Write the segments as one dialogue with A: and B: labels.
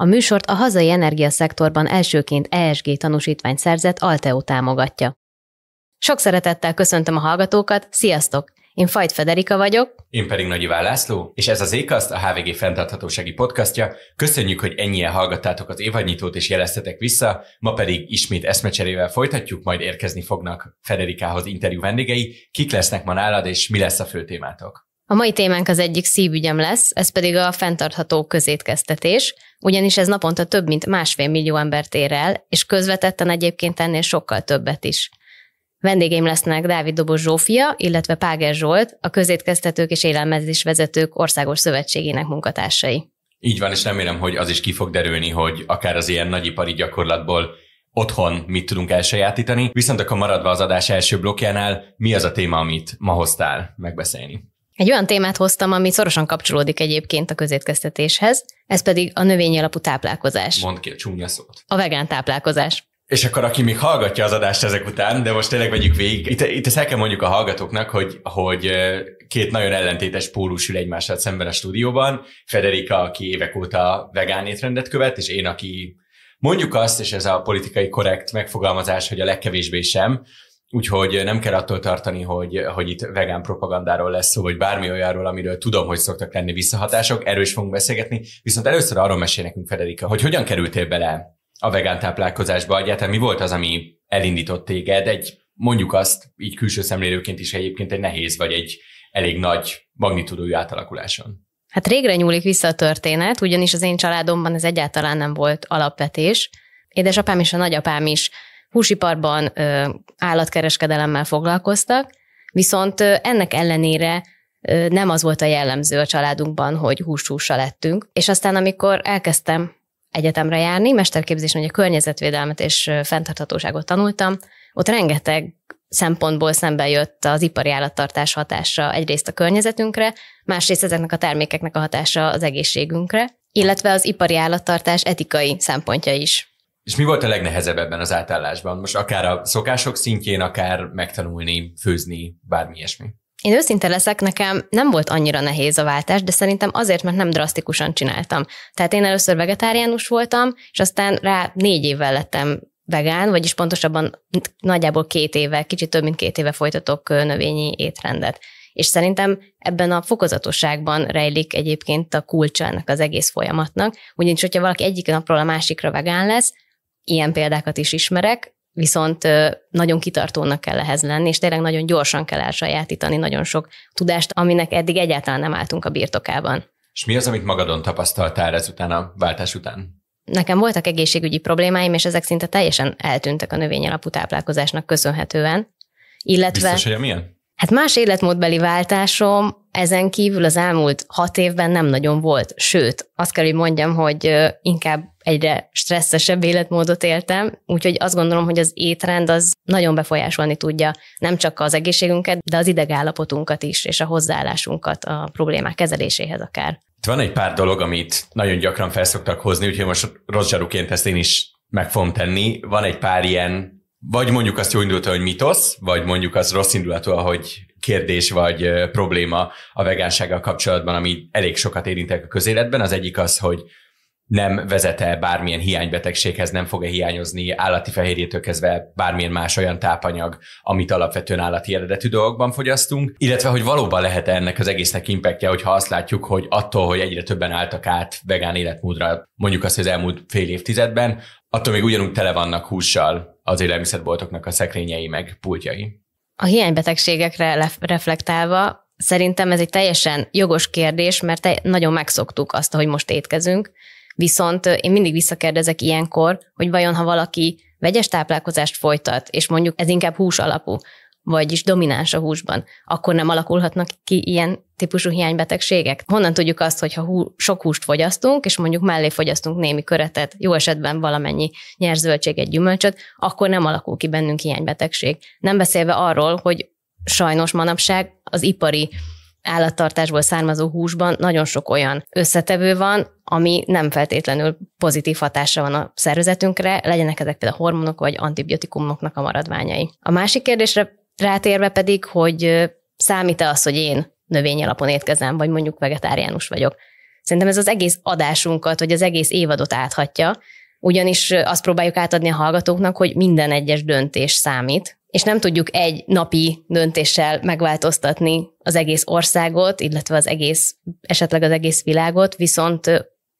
A: A műsort a hazai energiaszektorban elsőként ESG tanúsítvány szerzett Alteo támogatja. Sok szeretettel köszöntöm a hallgatókat, sziasztok! Én Fajt Federika vagyok.
B: Én pedig Nagy Iván László, és ez az Ékaszt, a HVG fenntarthatósági podcastja. Köszönjük, hogy ennyien hallgattátok az évadnyitót és jeleztetek vissza, ma pedig ismét eszmecserével folytatjuk, majd érkezni fognak Federikához interjú vendégei. Kik lesznek ma nálad, és mi lesz a fő témátok?
A: A mai témánk az egyik szívügyem lesz, ez pedig a fenntartható közétkeztetés ugyanis ez naponta több mint másfél millió embert ér el, és közvetetten egyébként ennél sokkal többet is. Vendégeim lesznek Dávid Dobos Zsófia, illetve Páger Zsolt, a közétkeztetők és vezetők országos szövetségének munkatársai.
B: Így van, és remélem, hogy az is ki fog derülni, hogy akár az ilyen nagyipari gyakorlatból otthon mit tudunk elsajátítani. Viszont akkor maradva az adás első blokkjánál, mi az a téma, amit ma hoztál megbeszélni?
C: Egy
A: olyan témát hoztam, ami szorosan kapcsolódik egyébként a közétkeztetéshez, ez pedig a növényi alapú táplálkozás. Mond ki a csúnya szót. A vegán táplálkozás.
B: És akkor aki még hallgatja az adást ezek után, de most tényleg vegyük végig. Itt, itt ezt el kell mondjuk a hallgatóknak, hogy, hogy két nagyon ellentétes pólus ül egymással szemben a stúdióban. Federica, aki évek óta vegán étrendet követ, és én, aki mondjuk azt, és ez a politikai korrekt megfogalmazás, hogy a legkevésbé sem, Úgyhogy eh, nem kell attól tartani, hogy, eh, hogy itt vegán propagandáról lesz szó, vagy bármi olyanról, amiről tudom, hogy szoktak lenni visszahatások, erről is fogunk beszélgetni. Viszont először arról mesél nekünk, Federika, hogy hogyan kerültél bele a vegán táplálkozásba, egyáltalán mi volt az, ami elindított téged egy, mondjuk azt, így külső szemlélőként is egyébként egy nehéz, vagy egy elég nagy magnitudójú átalakuláson.
A: Hát régre nyúlik vissza a történet, ugyanis az én családomban ez egyáltalán nem volt alapvetés. Édesapám és a nagyapám is húsiparban állatkereskedelemmel foglalkoztak, viszont ennek ellenére nem az volt a jellemző a családunkban, hogy hús lettünk. És aztán, amikor elkezdtem egyetemre járni, mesterképzésen ugye környezetvédelmet és fenntarthatóságot tanultam, ott rengeteg szempontból szembe jött az ipari állattartás hatása egyrészt a környezetünkre, másrészt ezeknek a termékeknek a hatása az egészségünkre, illetve az ipari állattartás etikai szempontja is
B: és mi volt a legnehezebb ebben az átállásban? Most akár a szokások szintjén, akár megtanulni, főzni, bármi ilyesmi.
A: Én őszinte leszek, nekem nem volt annyira nehéz a váltás, de szerintem azért, mert nem drasztikusan csináltam. Tehát én először vegetáriánus voltam, és aztán rá négy évvel lettem vegán, vagyis pontosabban nagyjából két éve, kicsit több mint két éve folytatok növényi étrendet. És szerintem ebben a fokozatosságban rejlik egyébként a kulcsa ennek az egész folyamatnak, ugyanis hogyha valaki egyik napról a másikra vegán lesz, ilyen példákat is ismerek, viszont nagyon kitartónak kell ehhez lenni, és tényleg nagyon gyorsan kell elsajátítani nagyon sok tudást, aminek eddig egyáltalán nem álltunk a birtokában.
B: És mi az, amit magadon tapasztaltál ezután a váltás után?
A: Nekem voltak egészségügyi problémáim, és ezek szinte teljesen eltűntek a alapú táplálkozásnak köszönhetően. Illetve, Biztos, hogy milyen? Hát más életmódbeli váltásom ezen kívül az elmúlt hat évben nem nagyon volt, sőt, azt kell, hogy mondjam, hogy inkább egyre stresszesebb életmódot éltem, úgyhogy azt gondolom, hogy az étrend az nagyon befolyásolni tudja nem csak az egészségünket, de az idegállapotunkat is, és a hozzáállásunkat a problémák kezeléséhez akár.
B: Itt van egy pár dolog, amit nagyon gyakran felszoktak hozni, úgyhogy most rossz ezt én is meg fogom tenni. Van egy pár ilyen vagy mondjuk azt jó indulta, hogy mitosz, vagy mondjuk az rossz indulatú, hogy kérdés vagy probléma a vegánsággal kapcsolatban, ami elég sokat érintek a közéletben. Az egyik az, hogy nem vezete bármilyen hiánybetegséghez, nem fog-e hiányozni állati fehérjétől kezdve bármilyen más olyan tápanyag, amit alapvetően állati eredetű dolgokban fogyasztunk, illetve hogy valóban lehet -e ennek az egésznek impactja, hogyha azt látjuk, hogy attól, hogy egyre többen álltak át vegán életmódra, mondjuk azt, hogy az elmúlt fél évtizedben, attól még ugyanúgy tele vannak hússal az élelmiszerboltoknak a szekrényei meg pultjai.
A: A hiánybetegségekre lef- reflektálva, szerintem ez egy teljesen jogos kérdés, mert te- nagyon megszoktuk azt, hogy most étkezünk, viszont én mindig visszakérdezek ilyenkor, hogy vajon ha valaki vegyes táplálkozást folytat, és mondjuk ez inkább hús alapú, vagyis domináns a húsban, akkor nem alakulhatnak ki ilyen típusú hiánybetegségek? Honnan tudjuk azt, hogy ha hú, sok húst fogyasztunk, és mondjuk mellé fogyasztunk némi köretet, jó esetben valamennyi nyerzöldséget, gyümölcsöt, akkor nem alakul ki bennünk hiánybetegség. Nem beszélve arról, hogy sajnos manapság az ipari állattartásból származó húsban nagyon sok olyan összetevő van, ami nem feltétlenül pozitív hatása van a szervezetünkre, legyenek ezek például hormonok vagy antibiotikumoknak a maradványai. A másik kérdésre Rátérve pedig, hogy számít-e az, hogy én növény alapon étkezem, vagy mondjuk vegetáriánus vagyok. Szerintem ez az egész adásunkat, vagy az egész évadot áthatja, ugyanis azt próbáljuk átadni a hallgatóknak, hogy minden egyes döntés számít, és nem tudjuk egy napi döntéssel megváltoztatni az egész országot, illetve az egész, esetleg az egész világot, viszont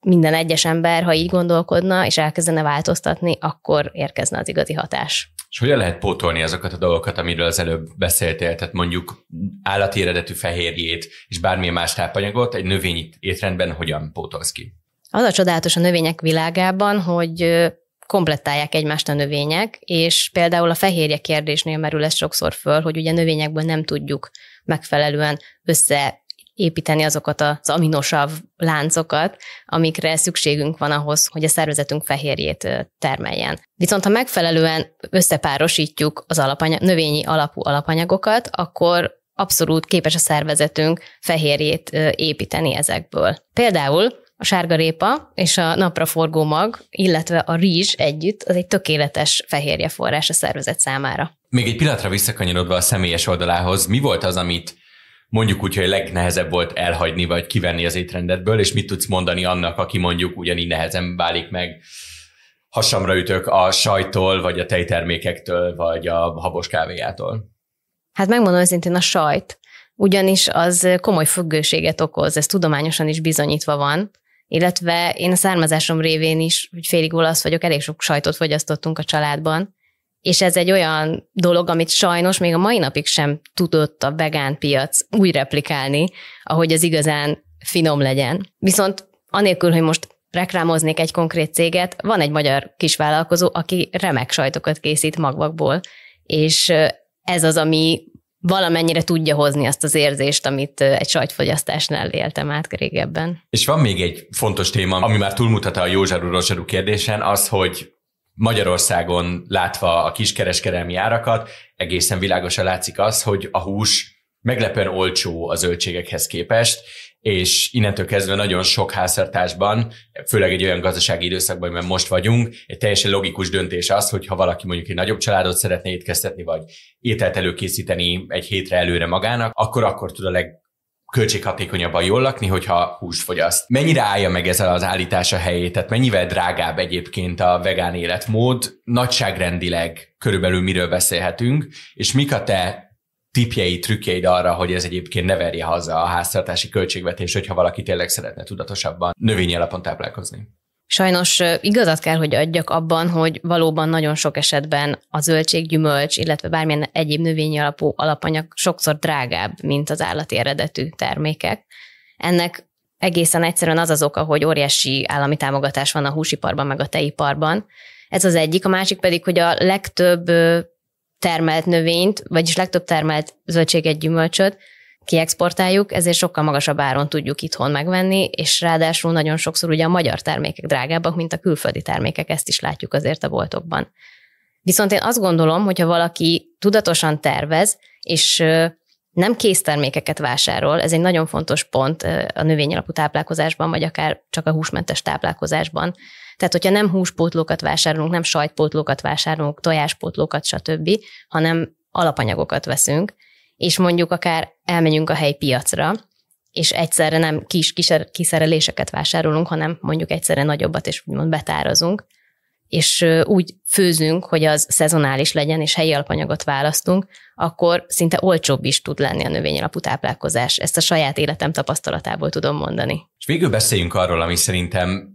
A: minden egyes ember, ha így gondolkodna, és elkezdene változtatni, akkor érkezne az igazi hatás.
B: És hogyan lehet pótolni azokat a dolgokat, amiről az előbb beszéltél, tehát mondjuk állati eredetű fehérjét és bármilyen más tápanyagot egy növényi étrendben hogyan pótolsz ki?
A: Az a csodálatos a növények világában, hogy komplettálják egymást a növények, és például a fehérje kérdésnél merül ez sokszor föl, hogy ugye növényekből nem tudjuk megfelelően össze építeni azokat az aminosav láncokat, amikre szükségünk van ahhoz, hogy a szervezetünk fehérjét termeljen. Viszont ha megfelelően összepárosítjuk az alapanyag, növényi alapú alapanyagokat, akkor abszolút képes a szervezetünk fehérjét építeni ezekből. Például a sárgarépa és a napraforgó mag, illetve a rizs együtt, az egy tökéletes fehérjeforrás a szervezet számára.
B: Még egy pillanatra visszakanyarodva a személyes oldalához, mi volt az, amit mondjuk úgy, hogy a legnehezebb volt elhagyni vagy kivenni az étrendetből, és mit tudsz mondani annak, aki mondjuk ugyanígy nehezen válik meg hasamra ütök a sajtól, vagy a tejtermékektől, vagy a habos kávéjától?
A: Hát megmondom őszintén a sajt, ugyanis az komoly függőséget okoz, ez tudományosan is bizonyítva van, illetve én a származásom révén is, hogy félig olasz vagyok, elég sok sajtot fogyasztottunk a családban, és ez egy olyan dolog, amit sajnos még a mai napig sem tudott a vegán piac úgy replikálni, ahogy az igazán finom legyen. Viszont anélkül, hogy most reklámoznék egy konkrét céget, van egy magyar kisvállalkozó, aki remek sajtokat készít magvakból, és ez az, ami valamennyire tudja hozni azt az érzést, amit egy sajtfogyasztásnál éltem át régebben.
B: És van még egy fontos téma, ami már túlmutat a József Rogerú kérdésen, az, hogy Magyarországon látva a kiskereskedelmi árakat, egészen világosan látszik az, hogy a hús meglepően olcsó a zöldségekhez képest, és innentől kezdve nagyon sok háztartásban, főleg egy olyan gazdasági időszakban, amiben most vagyunk, egy teljesen logikus döntés az, hogy ha valaki mondjuk egy nagyobb családot szeretne étkeztetni, vagy ételt előkészíteni egy hétre előre magának, akkor akkor tud a leg költséghatékonyabban jól lakni, hogyha húst fogyaszt. Mennyire állja meg ez az állítása helyét? Tehát mennyivel drágább egyébként a vegán életmód? Nagyságrendileg körülbelül miről beszélhetünk, és mik a te tipjei, trükkjeid arra, hogy ez egyébként ne verje haza a háztartási költségvetés, hogyha valaki tényleg szeretne tudatosabban növényi alapon táplálkozni?
A: Sajnos igazat kell, hogy adjak abban, hogy valóban nagyon sok esetben a zöldség, gyümölcs, illetve bármilyen egyéb növényi alapú alapanyag sokszor drágább, mint az állati eredetű termékek. Ennek egészen egyszerűen az az oka, hogy óriási állami támogatás van a húsiparban, meg a tejiparban. Ez az egyik, a másik pedig, hogy a legtöbb termelt növényt, vagyis legtöbb termelt zöldséget, gyümölcsöt kiexportáljuk, ezért sokkal magasabb áron tudjuk itthon megvenni, és ráadásul nagyon sokszor ugye a magyar termékek drágábbak, mint a külföldi termékek, ezt is látjuk azért a boltokban. Viszont én azt gondolom, hogyha valaki tudatosan tervez, és nem késztermékeket vásárol, ez egy nagyon fontos pont a növény alapú táplálkozásban, vagy akár csak a húsmentes táplálkozásban. Tehát, hogyha nem húspótlókat vásárolunk, nem sajtpótlókat vásárolunk, tojáspótlókat, stb., hanem alapanyagokat veszünk, és mondjuk akár elmegyünk a helyi piacra, és egyszerre nem kis kiszereléseket vásárolunk, hanem mondjuk egyszerre nagyobbat, és úgymond betárazunk, és úgy főzünk, hogy az szezonális legyen, és helyi alapanyagot választunk, akkor szinte olcsóbb is tud lenni a alapú táplálkozás. Ezt a saját életem tapasztalatából tudom mondani.
B: És végül beszéljünk arról, ami szerintem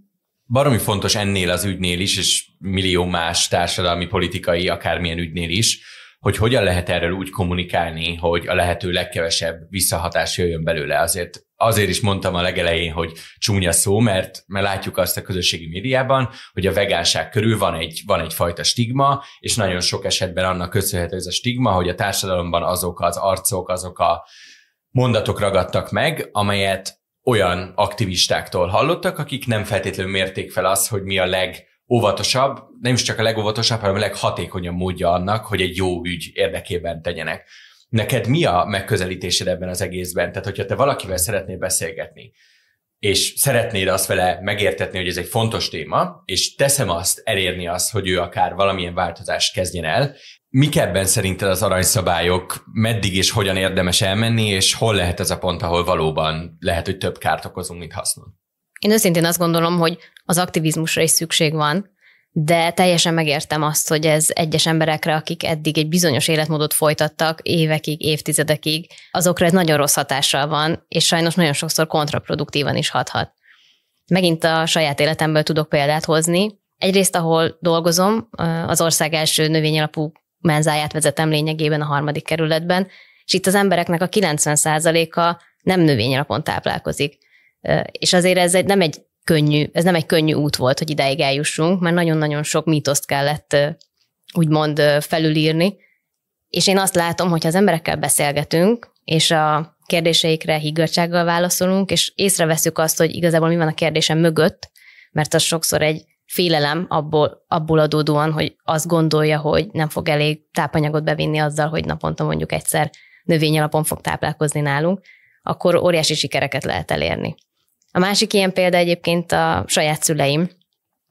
B: baromi fontos ennél az ügynél is, és millió más társadalmi, politikai, akármilyen ügynél is, hogy hogyan lehet erről úgy kommunikálni, hogy a lehető legkevesebb visszahatás jöjjön belőle. Azért, azért is mondtam a legelején, hogy csúnya szó, mert, mert látjuk azt a közösségi médiában, hogy a vegánság körül van, egy, van egyfajta stigma, és nagyon sok esetben annak köszönhető ez a stigma, hogy a társadalomban azok az arcok, azok a mondatok ragadtak meg, amelyet olyan aktivistáktól hallottak, akik nem feltétlenül mérték fel azt, hogy mi a leg óvatosabb, nem is csak a legóvatosabb, hanem a leghatékonyabb módja annak, hogy egy jó ügy érdekében tegyenek. Neked mi a megközelítésed ebben az egészben? Tehát, hogyha te valakivel szeretnél beszélgetni, és szeretnéd azt vele megértetni, hogy ez egy fontos téma, és teszem azt, elérni azt, hogy ő akár valamilyen változást kezdjen el, mik ebben szerinted az aranyszabályok, meddig és hogyan érdemes elmenni, és hol lehet ez a pont, ahol valóban lehet, hogy több kárt okozunk, mint hasznunk?
A: Én őszintén azt gondolom, hogy az aktivizmusra is szükség van, de teljesen megértem azt, hogy ez egyes emberekre, akik eddig egy bizonyos életmódot folytattak évekig, évtizedekig, azokra ez nagyon rossz hatással van, és sajnos nagyon sokszor kontraproduktívan is hathat. Megint a saját életemből tudok példát hozni. Egyrészt, ahol dolgozom, az ország első növényalapú menzáját vezetem lényegében a harmadik kerületben, és itt az embereknek a 90%-a nem növényalapon táplálkozik. És azért ez egy, nem egy könnyű, ez nem egy könnyű út volt, hogy ideig eljussunk, mert nagyon-nagyon sok mítoszt kellett úgymond felülírni, és én azt látom, hogy az emberekkel beszélgetünk, és a kérdéseikre higgadsággal válaszolunk, és észreveszük azt, hogy igazából mi van a kérdésem mögött, mert az sokszor egy félelem abból, abból adódóan, hogy azt gondolja, hogy nem fog elég tápanyagot bevinni azzal, hogy naponta mondjuk egyszer növényalapon fog táplálkozni nálunk, akkor óriási sikereket lehet elérni. A másik ilyen példa egyébként a saját szüleim,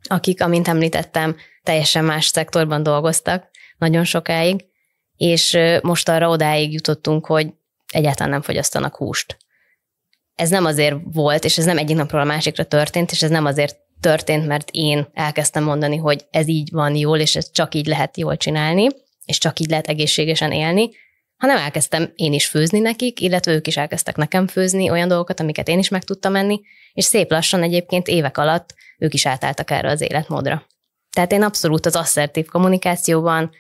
A: akik, amint említettem, teljesen más szektorban dolgoztak nagyon sokáig, és most arra odáig jutottunk, hogy egyáltalán nem fogyasztanak húst. Ez nem azért volt, és ez nem egyik napról a másikra történt, és ez nem azért történt, mert én elkezdtem mondani, hogy ez így van jól, és ez csak így lehet jól csinálni, és csak így lehet egészségesen élni, hanem elkezdtem én is főzni nekik, illetve ők is elkezdtek nekem főzni olyan dolgokat, amiket én is meg tudtam menni, és szép lassan egyébként évek alatt ők is átálltak erre az életmódra. Tehát én abszolút az asszertív kommunikációban,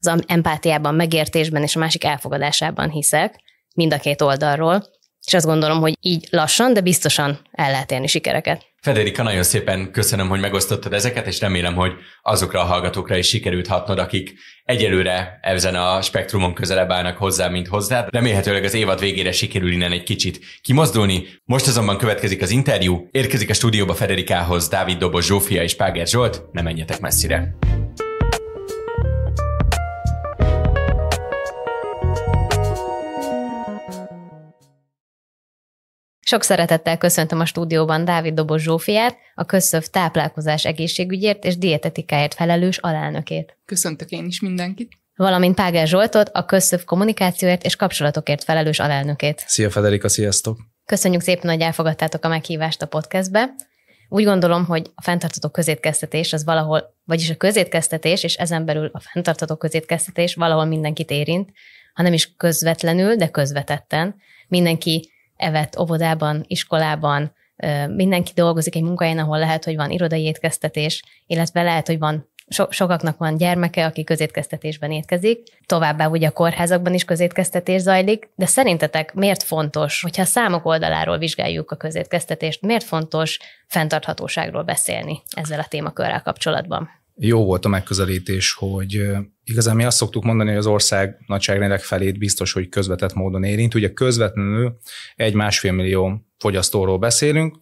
A: az empátiában, megértésben és a másik elfogadásában hiszek, mind a két oldalról, és azt gondolom, hogy így lassan, de biztosan el lehet élni sikereket.
B: Federika, nagyon szépen köszönöm, hogy megosztottad ezeket, és remélem, hogy azokra a hallgatókra is sikerült hatnod, akik egyelőre ezen a spektrumon közelebb állnak hozzá, mint hozzád. Remélhetőleg az évad végére sikerül innen egy kicsit kimozdulni. Most azonban következik az interjú, érkezik a stúdióba Federikához Dávid Dobos Zsófia és Páger Zsolt, ne menjetek messzire.
A: Sok szeretettel köszöntöm a stúdióban Dávid Dobos Zsófiát, a Közszöv táplálkozás egészségügyért és dietetikáért felelős alelnökét. Köszöntök én is mindenkit. Valamint Páger Zsoltot, a Közszöv kommunikációért és kapcsolatokért felelős alelnökét.
D: Szia Federika, sziasztok!
A: Köszönjük szépen, hogy elfogadtátok a meghívást a podcastbe. Úgy gondolom, hogy a fenntartató közétkeztetés az valahol, vagyis a közétkeztetés, és ezen belül a fenntartató közétkeztetés valahol mindenkit érint, hanem is közvetlenül, de közvetetten. Mindenki evet, óvodában, iskolában, mindenki dolgozik egy munkahelyen, ahol lehet, hogy van irodai étkeztetés, illetve lehet, hogy van so, sokaknak van gyermeke, aki közétkeztetésben étkezik, továbbá ugye a kórházakban is közétkeztetés zajlik, de szerintetek miért fontos, hogyha a számok oldaláról vizsgáljuk a közétkeztetést, miért fontos fenntarthatóságról beszélni ezzel a témakörrel kapcsolatban?
D: Jó volt a megközelítés, hogy igazán mi azt szoktuk mondani, hogy az ország nagyságrendek felét biztos, hogy közvetett módon érint. Ugye közvetlenül egy másfél millió fogyasztóról beszélünk.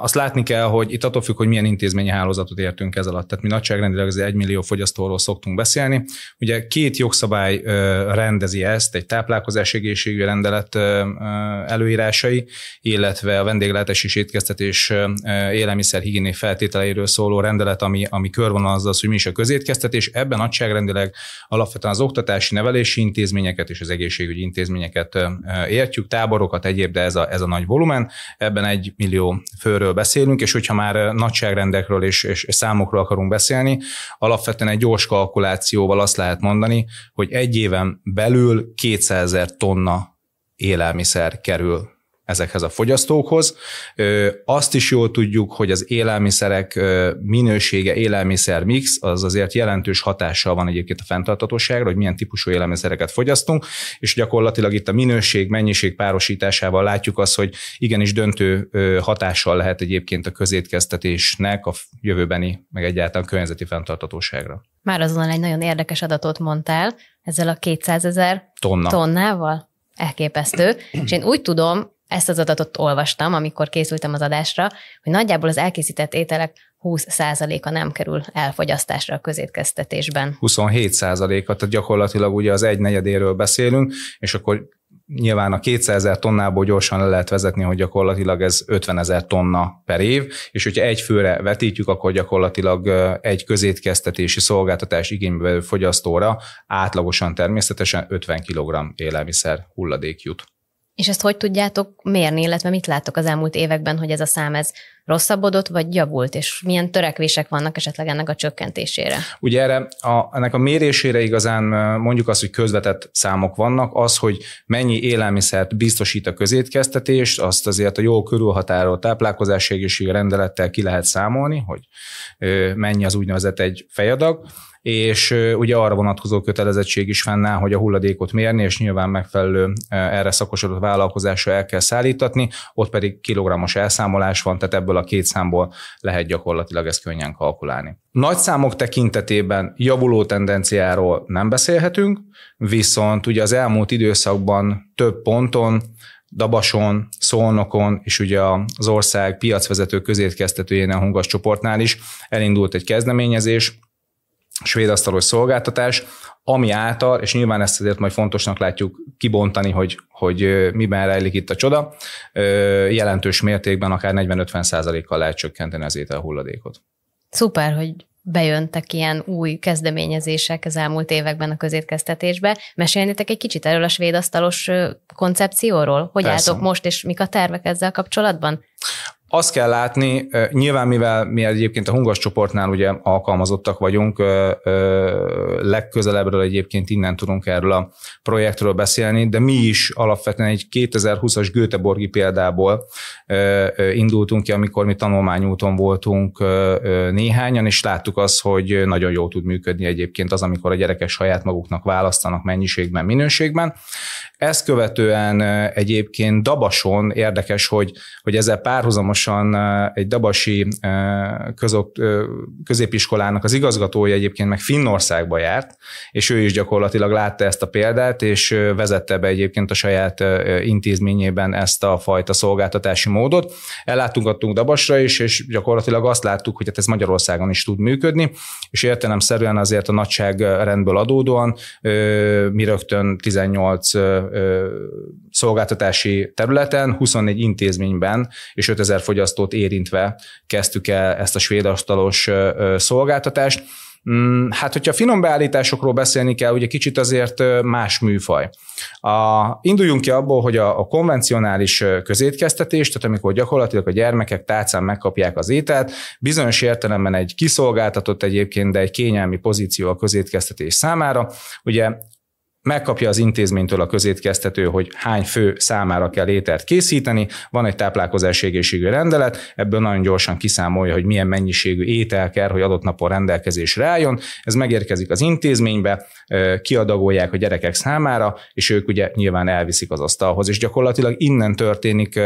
D: Azt látni kell, hogy itt attól függ, hogy milyen intézményi hálózatot értünk ez alatt. Tehát mi nagyságrendileg az egy millió fogyasztóról szoktunk beszélni. Ugye két jogszabály rendezi ezt, egy táplálkozás egészségügyi rendelet előírásai, illetve a vendéglátás és étkeztetés élelmiszer higiéné feltételeiről szóló rendelet, ami, ami körvonalazza az, hogy mi is a közétkeztetés. Ebben nagyságrendileg alapvetően az oktatási nevelési intézményeket és az egészségügyi intézményeket értjük, táborokat egyéb, de ez a, ez a nagy volum volumen, ebben egy millió főről beszélünk, és hogyha már nagyságrendekről és, és, és számokról akarunk beszélni, alapvetően egy gyors kalkulációval azt lehet mondani, hogy egy éven belül 200 ezer tonna élelmiszer kerül ezekhez a fogyasztókhoz. Azt is jól tudjuk, hogy az élelmiszerek minősége, élelmiszer mix, az azért jelentős hatással van egyébként a fenntartatóságra, hogy milyen típusú élelmiszereket fogyasztunk, és gyakorlatilag itt a minőség, mennyiség párosításával látjuk azt, hogy igenis döntő hatással lehet egyébként a közétkeztetésnek a jövőbeni, meg egyáltalán környezeti fenntartatóságra.
A: Már azon egy nagyon érdekes adatot mondtál, ezzel a 200 ezer Tonna. tonnával? Elképesztő. És én úgy tudom, ezt az adatot olvastam, amikor készültem az adásra, hogy nagyjából az elkészített ételek 20%-a nem kerül elfogyasztásra a közétkeztetésben.
D: 27%-a, tehát gyakorlatilag ugye az egy negyedéről beszélünk, és akkor nyilván a 200 ezer tonnából gyorsan le lehet vezetni, hogy gyakorlatilag ez 50 ezer tonna per év, és hogyha egy főre vetítjük, akkor gyakorlatilag egy közétkeztetési szolgáltatás igénybe fogyasztóra átlagosan természetesen 50 kg élelmiszer hulladék jut.
A: És ezt hogy tudjátok mérni, illetve mit láttok az elmúlt években, hogy ez a szám ez rosszabbodott, vagy javult, és milyen törekvések vannak esetleg ennek a csökkentésére?
D: Ugye erre a, ennek a mérésére igazán mondjuk azt, hogy közvetett számok vannak, az, hogy mennyi élelmiszert biztosít a közétkeztetés, azt azért a jól körülhatárolt táplálkozási egészségi rendelettel ki lehet számolni, hogy mennyi az úgynevezett egy fejadag, és ugye arra vonatkozó kötelezettség is fennáll, hogy a hulladékot mérni, és nyilván megfelelő erre szakosodott vállalkozásra el kell szállítatni, ott pedig kilogrammos elszámolás van, tehát ebből ebből a két számból lehet gyakorlatilag ezt könnyen kalkulálni. Nagy számok tekintetében javuló tendenciáról nem beszélhetünk, viszont ugye az elmúlt időszakban több ponton Dabason, Szolnokon és ugye az ország piacvezető közétkeztetőjén a Hungas csoportnál is elindult egy kezdeményezés, svédasztalos szolgáltatás, ami által, és nyilván ezt azért majd fontosnak látjuk kibontani, hogy, hogy miben rejlik itt a csoda, jelentős mértékben akár 40-50 kal lehet csökkenteni az ételhulladékot.
A: Szuper, hogy bejöntek ilyen új kezdeményezések az elmúlt években a közétkeztetésbe. Mesélnétek egy kicsit erről a svédasztalos koncepcióról? Hogy Persze. álltok most, és mik a tervek ezzel kapcsolatban?
D: Azt kell látni, nyilván mivel mi egyébként a Hungas csoportnál ugye alkalmazottak vagyunk, legközelebbről egyébként innen tudunk erről a projektről beszélni, de mi is alapvetően egy 2020-as Göteborgi példából indultunk ki, amikor mi tanulmányúton voltunk néhányan, és láttuk azt, hogy nagyon jól tud működni egyébként az, amikor a gyerekek saját maguknak választanak mennyiségben, minőségben, ezt követően egyébként Dabason érdekes, hogy, hogy ezzel párhuzamosan egy dabasi közok, középiskolának az igazgatója egyébként meg Finnországba járt, és ő is gyakorlatilag látta ezt a példát, és vezette be egyébként a saját intézményében ezt a fajta szolgáltatási módot. Ellátogattunk Dabasra is, és gyakorlatilag azt láttuk, hogy hát ez Magyarországon is tud működni, és értelemszerűen azért a nagyságrendből adódóan mi rögtön 18 szolgáltatási területen, 24 intézményben és 5000 fogyasztót érintve kezdtük el ezt a svéd asztalos szolgáltatást. Mm, hát, hogyha finom beállításokról beszélni kell, ugye kicsit azért más műfaj. A, induljunk ki abból, hogy a, a konvencionális közétkeztetés, tehát amikor gyakorlatilag a gyermekek tálcán megkapják az ételt, bizonyos értelemben egy kiszolgáltatott egyébként, de egy kényelmi pozíció a közétkeztetés számára. Ugye megkapja az intézménytől a közétkeztető, hogy hány fő számára kell ételt készíteni, van egy táplálkozási egészségű rendelet, ebből nagyon gyorsan kiszámolja, hogy milyen mennyiségű étel kell, hogy adott napon rendelkezésre álljon, ez megérkezik az intézménybe, kiadagolják a gyerekek számára, és ők ugye nyilván elviszik az asztalhoz, és gyakorlatilag innen történik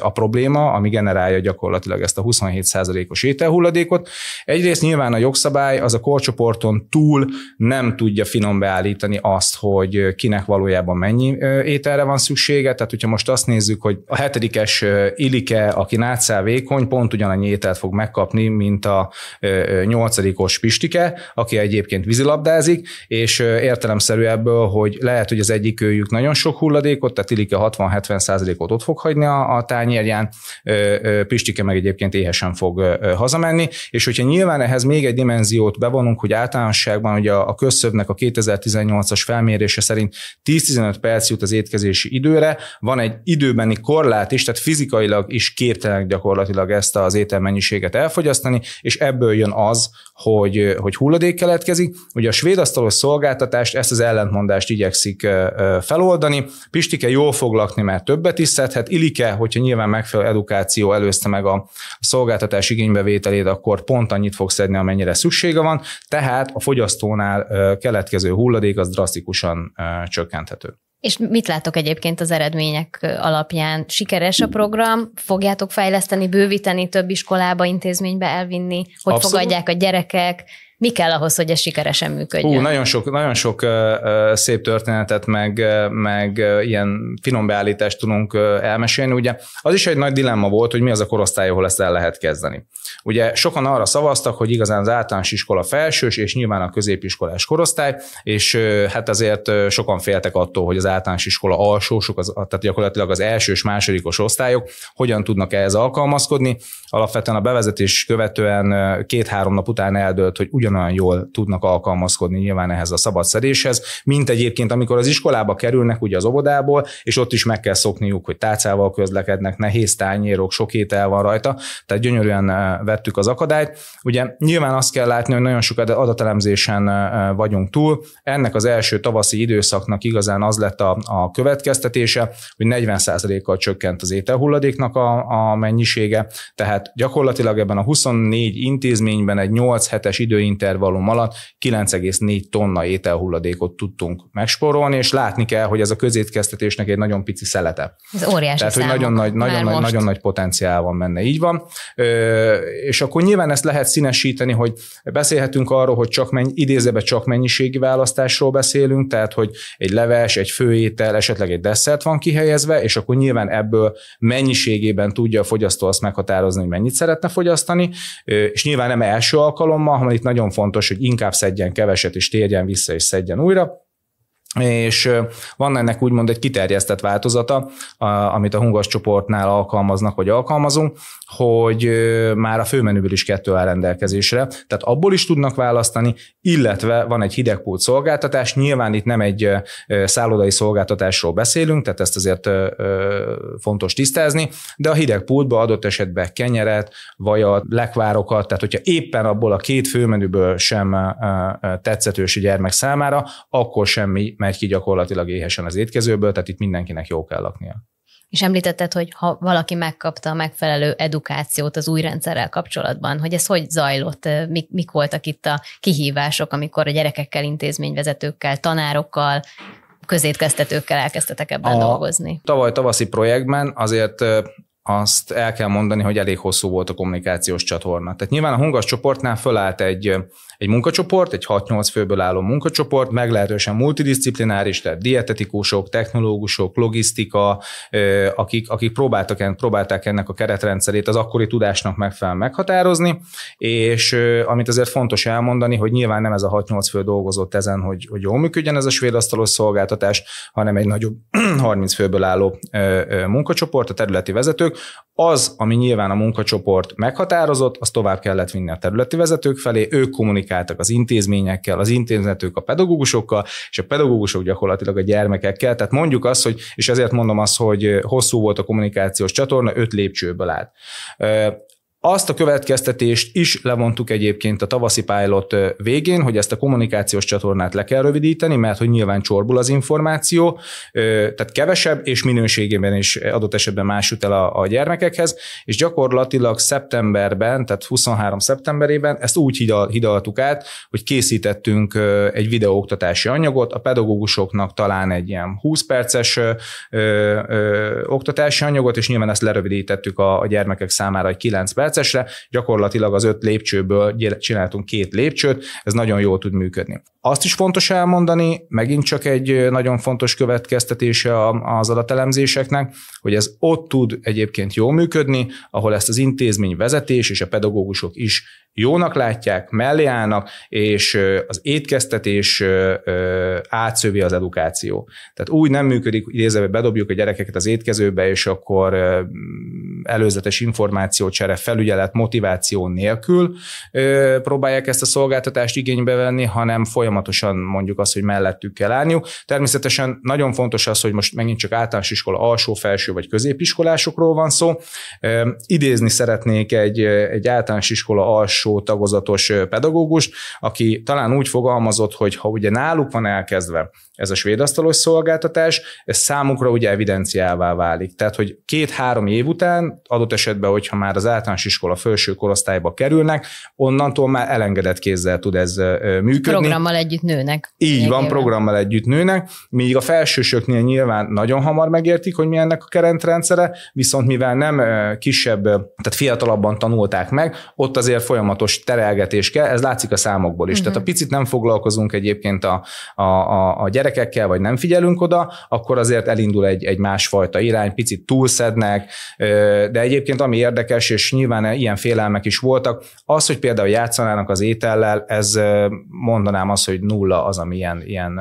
D: a probléma, ami generálja gyakorlatilag ezt a 27%-os ételhulladékot. Egyrészt nyilván a jogszabály az a korcsoporton túl nem tudja finom beállítani azt, hogy hogy kinek valójában mennyi ételre van szüksége. Tehát, hogyha most azt nézzük, hogy a hetedikes Ilike, aki nátszál vékony, pont ugyanannyi ételt fog megkapni, mint a nyolcadikos Pistike, aki egyébként vízilabdázik, és értelemszerű ebből, hogy lehet, hogy az egyik őjük nagyon sok hulladékot, tehát Ilike 60-70 százalékot ott fog hagyni a, tányérján, Pistike meg egyébként éhesen fog hazamenni, és hogyha nyilván ehhez még egy dimenziót bevonunk, hogy általánosságban ugye a, a közszövnek a 2018-as felmérés becslése szerint 10-15 perc jut az étkezési időre, van egy időbeni korlát is, tehát fizikailag is képtelenek gyakorlatilag ezt az ételmennyiséget elfogyasztani, és ebből jön az, hogy, hogy hulladék keletkezik. Ugye a svéd asztalos szolgáltatást, ezt az ellentmondást igyekszik feloldani. Pistike jól fog lakni, mert többet is szedhet. Ilike, hogyha nyilván megfelelő edukáció előzte meg a szolgáltatás igénybevételét, akkor pont annyit fog szedni, amennyire szüksége van. Tehát a fogyasztónál keletkező hulladék az drasztikusan módon csökkenthető.
A: És mit látok egyébként az eredmények alapján? Sikeres a program? Fogjátok fejleszteni, bővíteni több iskolába, intézménybe elvinni? Hogy Abszolút. fogadják a gyerekek? mi kell ahhoz, hogy ez sikeresen működjön? Hú,
D: nagyon sok, nagyon sok szép történetet, meg, meg ilyen finom beállítást tudunk elmesélni. Ugye az is egy nagy dilemma volt, hogy mi az a korosztály, ahol ezt el lehet kezdeni. Ugye sokan arra szavaztak, hogy igazán az általános iskola felsős, és nyilván a középiskolás korosztály, és hát azért sokan féltek attól, hogy az általános iskola alsósok, az, tehát gyakorlatilag az első és másodikos osztályok hogyan tudnak ehhez alkalmazkodni. Alapvetően a bevezetés követően két-három nap után eldőlt, hogy ugyan ugyanolyan jól tudnak alkalmazkodni nyilván ehhez a szabadszedéshez, mint egyébként amikor az iskolába kerülnek ugye az óvodából, és ott is meg kell szokniuk, hogy tárcával közlekednek, nehéz tányérok, sok étel van rajta, tehát gyönyörűen vettük az akadályt. Ugye nyilván azt kell látni, hogy nagyon sok adatelemzésen vagyunk túl. Ennek az első tavaszi időszaknak igazán az lett a, a következtetése, hogy 40%-kal csökkent az ételhulladéknak a, a mennyisége, tehát gyakorlatilag ebben a 24 intézményben egy 8 hetes időint intervallum alatt 9,4 tonna ételhulladékot tudtunk megsporolni, és látni kell, hogy ez a közétkeztetésnek egy nagyon pici szelete.
A: Ez óriási Tehát, hogy nagyon nagy, nagyon, nagy, nagyon
D: nagy potenciál van benne. Így van. Ö, és akkor nyilván ezt lehet színesíteni, hogy beszélhetünk arról, hogy csak mennyi, idézőben csak mennyiségi választásról beszélünk, tehát hogy egy leves, egy főétel, esetleg egy desszert van kihelyezve, és akkor nyilván ebből mennyiségében tudja a fogyasztó azt meghatározni, hogy mennyit szeretne fogyasztani, és nyilván nem első alkalommal, hanem itt nagyon nagyon fontos, hogy inkább szedjen keveset, és térjen vissza, és szedjen újra és van ennek úgymond egy kiterjesztett változata, amit a Hungas csoportnál alkalmaznak, vagy alkalmazunk, hogy már a főmenüből is kettő áll rendelkezésre, tehát abból is tudnak választani, illetve van egy hidegpult szolgáltatás, nyilván itt nem egy szállodai szolgáltatásról beszélünk, tehát ezt azért fontos tisztázni, de a hidegpultba adott esetben kenyeret, a lekvárokat, tehát hogyha éppen abból a két főmenüből sem tetszetős a gyermek számára, akkor semmi megy ki gyakorlatilag éhesen az étkezőből, tehát itt mindenkinek jó kell laknia.
A: És említetted, hogy ha valaki megkapta a megfelelő edukációt az új rendszerrel kapcsolatban, hogy ez hogy zajlott, mik, mik voltak itt a kihívások, amikor a gyerekekkel, intézményvezetőkkel, tanárokkal, közétkeztetőkkel elkezdtetek ebben a dolgozni?
D: Tavaly tavaszi projektben azért azt el kell mondani, hogy elég hosszú volt a kommunikációs csatorna. Tehát nyilván a hungas csoportnál fölállt egy egy munkacsoport, egy 6-8 főből álló munkacsoport, meglehetősen multidisciplináris, tehát dietetikusok, technológusok, logisztika, akik, akik próbáltak, próbálták ennek a keretrendszerét az akkori tudásnak megfelelően meghatározni, és amit azért fontos elmondani, hogy nyilván nem ez a 6-8 fő dolgozott ezen, hogy, hogy jól működjön ez a svéd asztalos szolgáltatás, hanem egy nagyobb 30 főből álló munkacsoport, a területi vezetők, az, ami nyilván a munkacsoport meghatározott, azt tovább kellett vinni a területi vezetők felé, ők kommunikáltak az intézményekkel, az intézetők a pedagógusokkal, és a pedagógusok gyakorlatilag a gyermekekkel. Tehát mondjuk azt, hogy, és ezért mondom azt, hogy hosszú volt a kommunikációs csatorna, öt lépcsőből állt. Azt a következtetést is levontuk egyébként a tavaszi pilot végén, hogy ezt a kommunikációs csatornát le kell rövidíteni, mert hogy nyilván csorbul az információ, tehát kevesebb és minőségében is adott esetben más jut el a, a gyermekekhez, és gyakorlatilag szeptemberben, tehát 23 szeptemberében ezt úgy hidal, hidaltuk át, hogy készítettünk egy videóoktatási anyagot, a pedagógusoknak talán egy ilyen 20 perces ö, ö, oktatási anyagot, és nyilván ezt lerövidítettük a, a gyermekek számára egy 9 perc, percesre, gyakorlatilag az öt lépcsőből csináltunk két lépcsőt, ez nagyon jól tud működni. Azt is fontos elmondani, megint csak egy nagyon fontos következtetése az adatelemzéseknek, hogy ez ott tud egyébként jól működni, ahol ezt az intézmény vezetés és a pedagógusok is jónak látják, mellé állnak, és az étkeztetés átszövi az edukáció. Tehát úgy nem működik, idézve bedobjuk a gyerekeket az étkezőbe, és akkor előzetes információ, csere, felügyelet, motiváció nélkül próbálják ezt a szolgáltatást igénybe venni, hanem folyamatosan mondjuk azt, hogy mellettük kell állniuk. Természetesen nagyon fontos az, hogy most megint csak általános iskola alsó, felső vagy középiskolásokról van szó. Idézni szeretnék egy, egy általános iskola alsó alsó tagozatos pedagógust, aki talán úgy fogalmazott, hogy ha ugye náluk van elkezdve ez a svéd asztalos szolgáltatás, ez számukra ugye evidenciává válik. Tehát, hogy két-három év után, adott esetben, hogyha már az általános iskola felső korosztályba kerülnek, onnantól már elengedett kézzel tud ez működni. Programmal
A: együtt nőnek. Így van, programmal
D: együtt nőnek, míg a felsősöknél nyilván nagyon hamar megértik, hogy mi ennek a kerentrendszere, viszont mivel nem kisebb, tehát fiatalabban tanulták meg, ott azért folyamatos terelgetés kell, ez látszik a számokból is. Uh-huh. Tehát mhm. a picit nem foglalkozunk egyébként a, a, a, a gyerek gyerekekkel, vagy nem figyelünk oda, akkor azért elindul egy, egy másfajta irány, picit túlszednek, de egyébként ami érdekes, és nyilván ilyen félelmek is voltak, az, hogy például játszanának az étellel, ez mondanám azt, hogy nulla az, ami ilyen, ilyen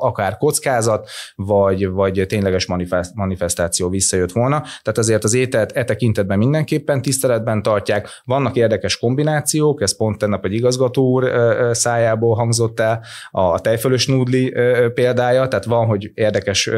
D: akár kockázat, vagy, vagy tényleges manifestáció visszajött volna. Tehát azért az ételt e tekintetben mindenképpen tiszteletben tartják. Vannak érdekes kombinációk, ez pont tegnap egy igazgató úr szájából hangzott el, a tejfölös nudli példája, tehát van, hogy érdekes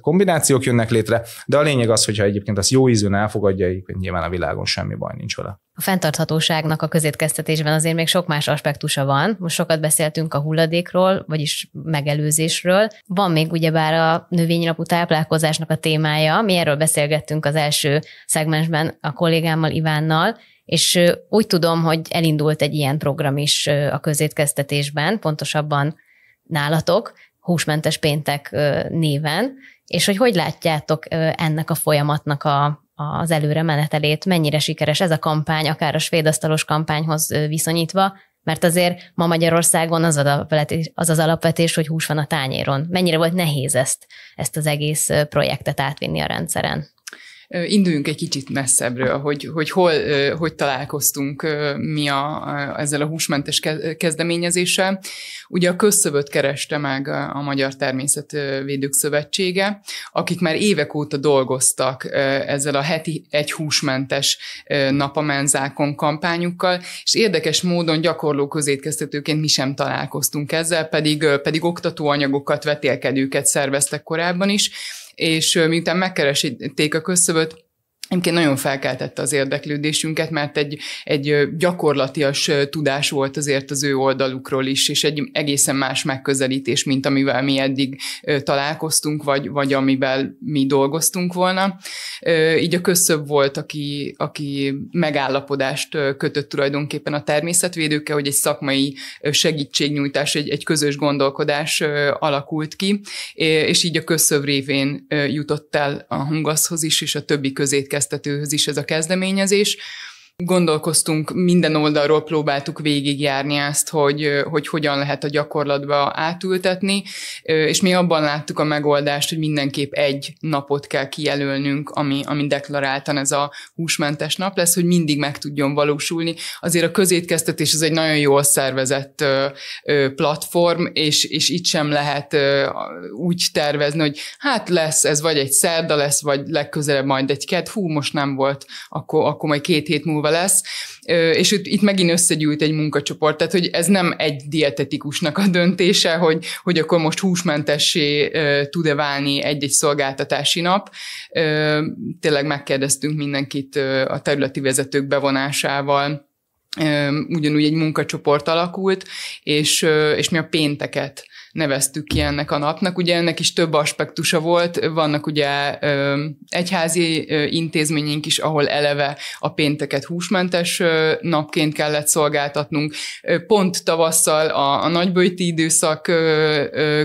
D: kombinációk jönnek létre, de a lényeg az, hogyha egyébként azt jó ízűn elfogadja, nyilván a világon semmi baj nincs vele.
A: A fenntarthatóságnak a közétkeztetésben azért még sok más aspektusa van. Most sokat beszéltünk a hulladékról, vagyis megelőzésről. Van még ugyebár a növénylapú táplálkozásnak a témája, mi erről beszélgettünk az első szegmensben a kollégámmal Ivánnal, és úgy tudom, hogy elindult egy ilyen program is a közétkeztetésben, pontosabban nálatok, húsmentes péntek néven, és hogy hogy látjátok ennek a folyamatnak a, az előre menetelét, mennyire sikeres ez a kampány, akár a svédasztalos kampányhoz viszonyítva, mert azért ma Magyarországon az az, az alapvetés, hogy hús van a tányéron. Mennyire volt nehéz ezt, ezt az egész projektet átvinni a rendszeren?
C: induljunk egy kicsit messzebbről, hogy, hogy hol, hogy találkoztunk mi a, a, ezzel a húsmentes kezdeményezéssel. Ugye a közszövöt kereste meg a Magyar Természetvédők Szövetsége, akik már évek óta dolgoztak ezzel a heti egy húsmentes napamenzákon kampányukkal, és érdekes módon gyakorló közétkeztetőként mi sem találkoztunk ezzel, pedig, pedig oktatóanyagokat, vetélkedőket szerveztek korábban is, és miután megkeresíték a küszöböt, Egyébként nagyon felkeltette az érdeklődésünket, mert egy, egy gyakorlatias tudás volt azért az ő oldalukról is, és egy egészen más megközelítés, mint amivel mi eddig találkoztunk, vagy, vagy amivel mi dolgoztunk volna. Így a köszöbb volt, aki, aki megállapodást kötött tulajdonképpen a természetvédőkkel, hogy egy szakmai segítségnyújtás, egy, egy közös gondolkodás alakult ki, és így a köszöbb révén jutott el a Hungaszhoz is, és a többi közét emlékeztetőhöz is ez a kezdeményezés, gondolkoztunk, minden oldalról próbáltuk végigjárni ezt, hogy, hogy hogyan lehet a gyakorlatba átültetni, és mi abban láttuk a megoldást, hogy mindenképp egy napot kell kijelölnünk, ami, ami deklaráltan ez a húsmentes nap lesz, hogy mindig meg tudjon valósulni. Azért a közétkeztetés ez egy nagyon jól szervezett platform, és, és itt sem lehet úgy tervezni, hogy hát lesz ez vagy egy szerda lesz, vagy legközelebb majd egy kett, hú, most nem volt, akkor, akkor majd két hét múlva lesz, és itt megint összegyűlt egy munkacsoport, tehát hogy ez nem egy dietetikusnak a döntése, hogy, hogy akkor most húsmentessé tud-e válni egy-egy szolgáltatási nap. Tényleg megkérdeztünk mindenkit a területi vezetők bevonásával, ugyanúgy egy munkacsoport alakult, és, és mi a pénteket neveztük ki ennek a napnak. Ugye ennek is több aspektusa volt, vannak ugye egyházi intézményünk is, ahol eleve a pénteket húsmentes napként kellett szolgáltatnunk. Pont tavasszal a, a nagybőti időszak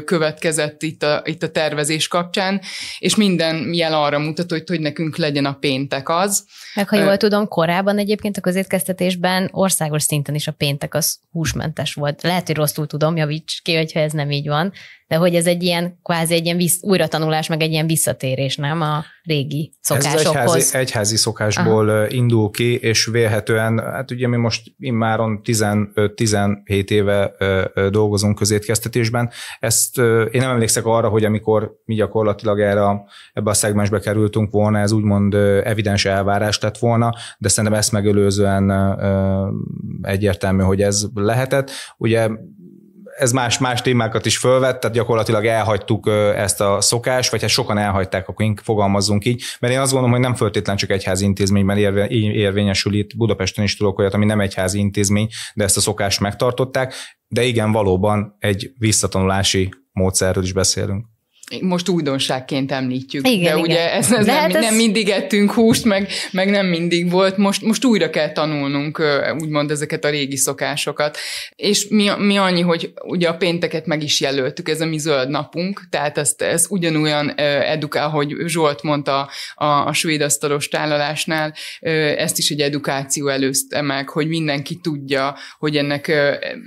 C: következett itt a, itt a tervezés kapcsán, és minden jel arra mutat, hogy, hogy nekünk legyen a péntek az.
A: Meg ha jól tudom, korábban egyébként a közétkeztetésben országos szinten is a péntek az húsmentes volt. Lehet, hogy rosszul tudom, javíts ki, hogyha ez nem így van, de hogy ez egy ilyen, kvázi egy ilyen visz, tanulás, meg egy ilyen visszatérés, nem a régi szokásokhoz. Ez az egyházi,
D: egyházi szokásból Aha. indul ki, és vélhetően, hát ugye mi most immáron 15-17 éve dolgozunk közétkeztetésben, ezt én nem emlékszek arra, hogy amikor mi gyakorlatilag erre a, ebbe a szegmensbe kerültünk volna, ez úgymond evidens elvárás lett volna, de szerintem ezt megelőzően egyértelmű, hogy ez lehetett. Ugye ez más-más témákat is fölvett, tehát gyakorlatilag elhagytuk ezt a szokást, vagy hát sokan elhagyták, akkor fogalmazzunk így, mert én azt gondolom, hogy nem föltétlen csak egyházi intézményben érvényesül itt, Budapesten is tudok olyat, ami nem egyházi intézmény, de ezt a szokást megtartották, de igen, valóban egy visszatanulási módszerről is beszélünk
C: most újdonságként említjük, igen, de igen. ugye ez, ez, hát nem, ez nem mindig ettünk húst, meg, meg nem mindig volt, most, most újra kell tanulnunk úgymond ezeket a régi szokásokat, és mi, mi annyi, hogy ugye a pénteket meg is jelöltük, ez a mi zöld napunk, tehát ezt, ez ugyanolyan edukál, hogy Zsolt mondta a, a svéd asztalos tálalásnál, ezt is egy edukáció előzte meg, hogy mindenki tudja, hogy ennek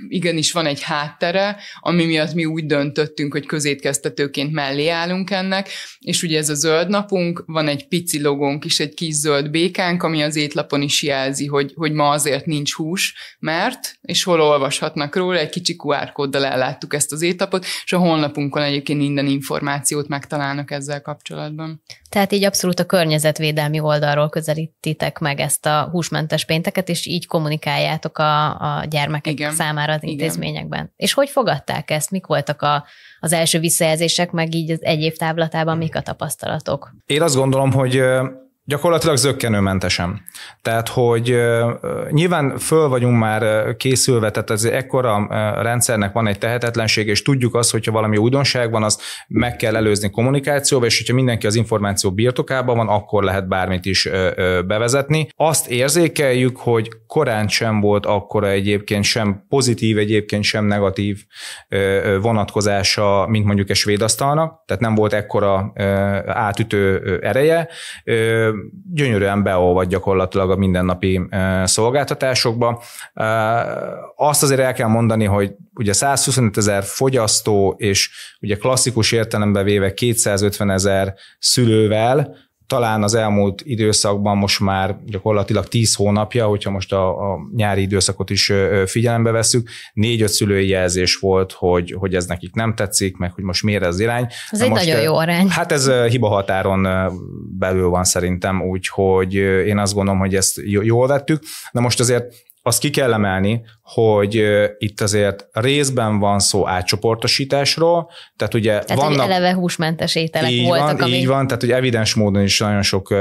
C: igenis van egy háttere, ami miatt mi úgy döntöttünk, hogy közétkeztetőként mellett mellé állunk ennek, és ugye ez a zöld napunk, van egy pici logónk is, egy kis zöld békánk, ami az étlapon is jelzi, hogy, hogy ma azért nincs hús, mert, és hol olvashatnak róla, egy kicsi QR kóddal elláttuk ezt az étlapot, és a honlapunkon egyébként minden információt megtalálnak ezzel kapcsolatban.
A: Tehát így abszolút a környezetvédelmi oldalról közelítitek meg ezt a húsmentes pénteket, és így kommunikáljátok a, a gyermekek Igen. számára az intézményekben. Igen. És hogy fogadták ezt? Mik voltak a, az első visszajelzések, meg így az egy év táblatában, mik a tapasztalatok?
D: Én azt gondolom, hogy Gyakorlatilag zöggenőmentesen. Tehát, hogy nyilván föl vagyunk már készülve, tehát az ekkora rendszernek van egy tehetetlenség, és tudjuk azt, hogyha valami újdonság van, az meg kell előzni kommunikációba, és hogyha mindenki az információ birtokában van, akkor lehet bármit is bevezetni. Azt érzékeljük, hogy korán sem volt akkora egyébként sem pozitív, egyébként sem negatív vonatkozása, mint mondjuk egy svédasztalnak, tehát nem volt ekkora átütő ereje gyönyörűen beolvad gyakorlatilag a mindennapi eh, szolgáltatásokba. Eh, azt azért el kell mondani, hogy ugye 125 ezer fogyasztó és ugye klasszikus értelembe véve 250 ezer szülővel talán az elmúlt időszakban most már gyakorlatilag 10 hónapja, hogyha most a, a nyári időszakot is figyelembe veszük, négy-öt szülői jelzés volt, hogy, hogy ez nekik nem tetszik, meg hogy most miért az irány. Ez egy most, nagyon jó arány. Hát ez hiba határon belül van szerintem, úgyhogy én azt gondolom, hogy ezt jól vettük. Na most azért azt ki kell emelni, hogy itt azért részben van szó átcsoportosításról, tehát ugye tehát, vannak... Tehát,
A: eleve húsmentes ételek így voltak. Van, ami... Így
D: van, tehát hogy evidens módon is nagyon sok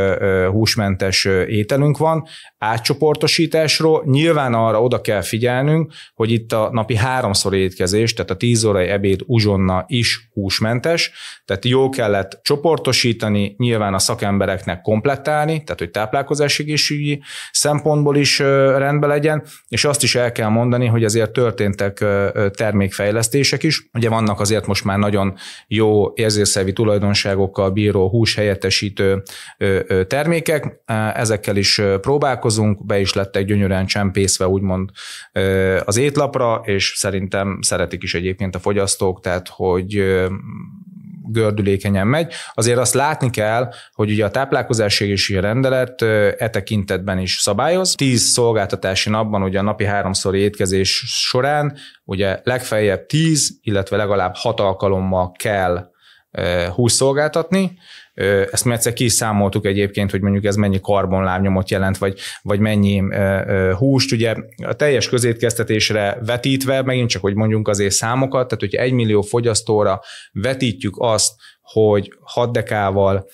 D: húsmentes ételünk van, átcsoportosításról nyilván arra oda kell figyelnünk, hogy itt a napi háromszor étkezés, tehát a tíz órai ebéd uzsonna is húsmentes, tehát jó kellett csoportosítani, nyilván a szakembereknek komplettálni, tehát hogy táplálkozási egészségügyi szempontból is rendben legyen, és azt is el kell mondani, hogy azért történtek termékfejlesztések is. Ugye vannak azért most már nagyon jó érzésszervi tulajdonságokkal bíró húshelyettesítő termékek, ezekkel is próbálkozunk, be is lettek gyönyörűen csempészve úgymond az étlapra, és szerintem szeretik is egyébként a fogyasztók, tehát hogy gördülékenyen megy. Azért azt látni kell, hogy ugye a táplálkozási rendelet e tekintetben is szabályoz. Tíz szolgáltatási napban ugye a napi háromszori étkezés során ugye legfeljebb tíz, illetve legalább hat alkalommal kell hús szolgáltatni. Ezt mi egyszer kiszámoltuk egyébként, hogy mondjuk ez mennyi karbonlábnyomot jelent, vagy, vagy mennyi húst. Ugye a teljes közétkeztetésre vetítve, megint csak, hogy mondjunk azért számokat, tehát hogyha egy millió fogyasztóra vetítjük azt, hogy 6 dekával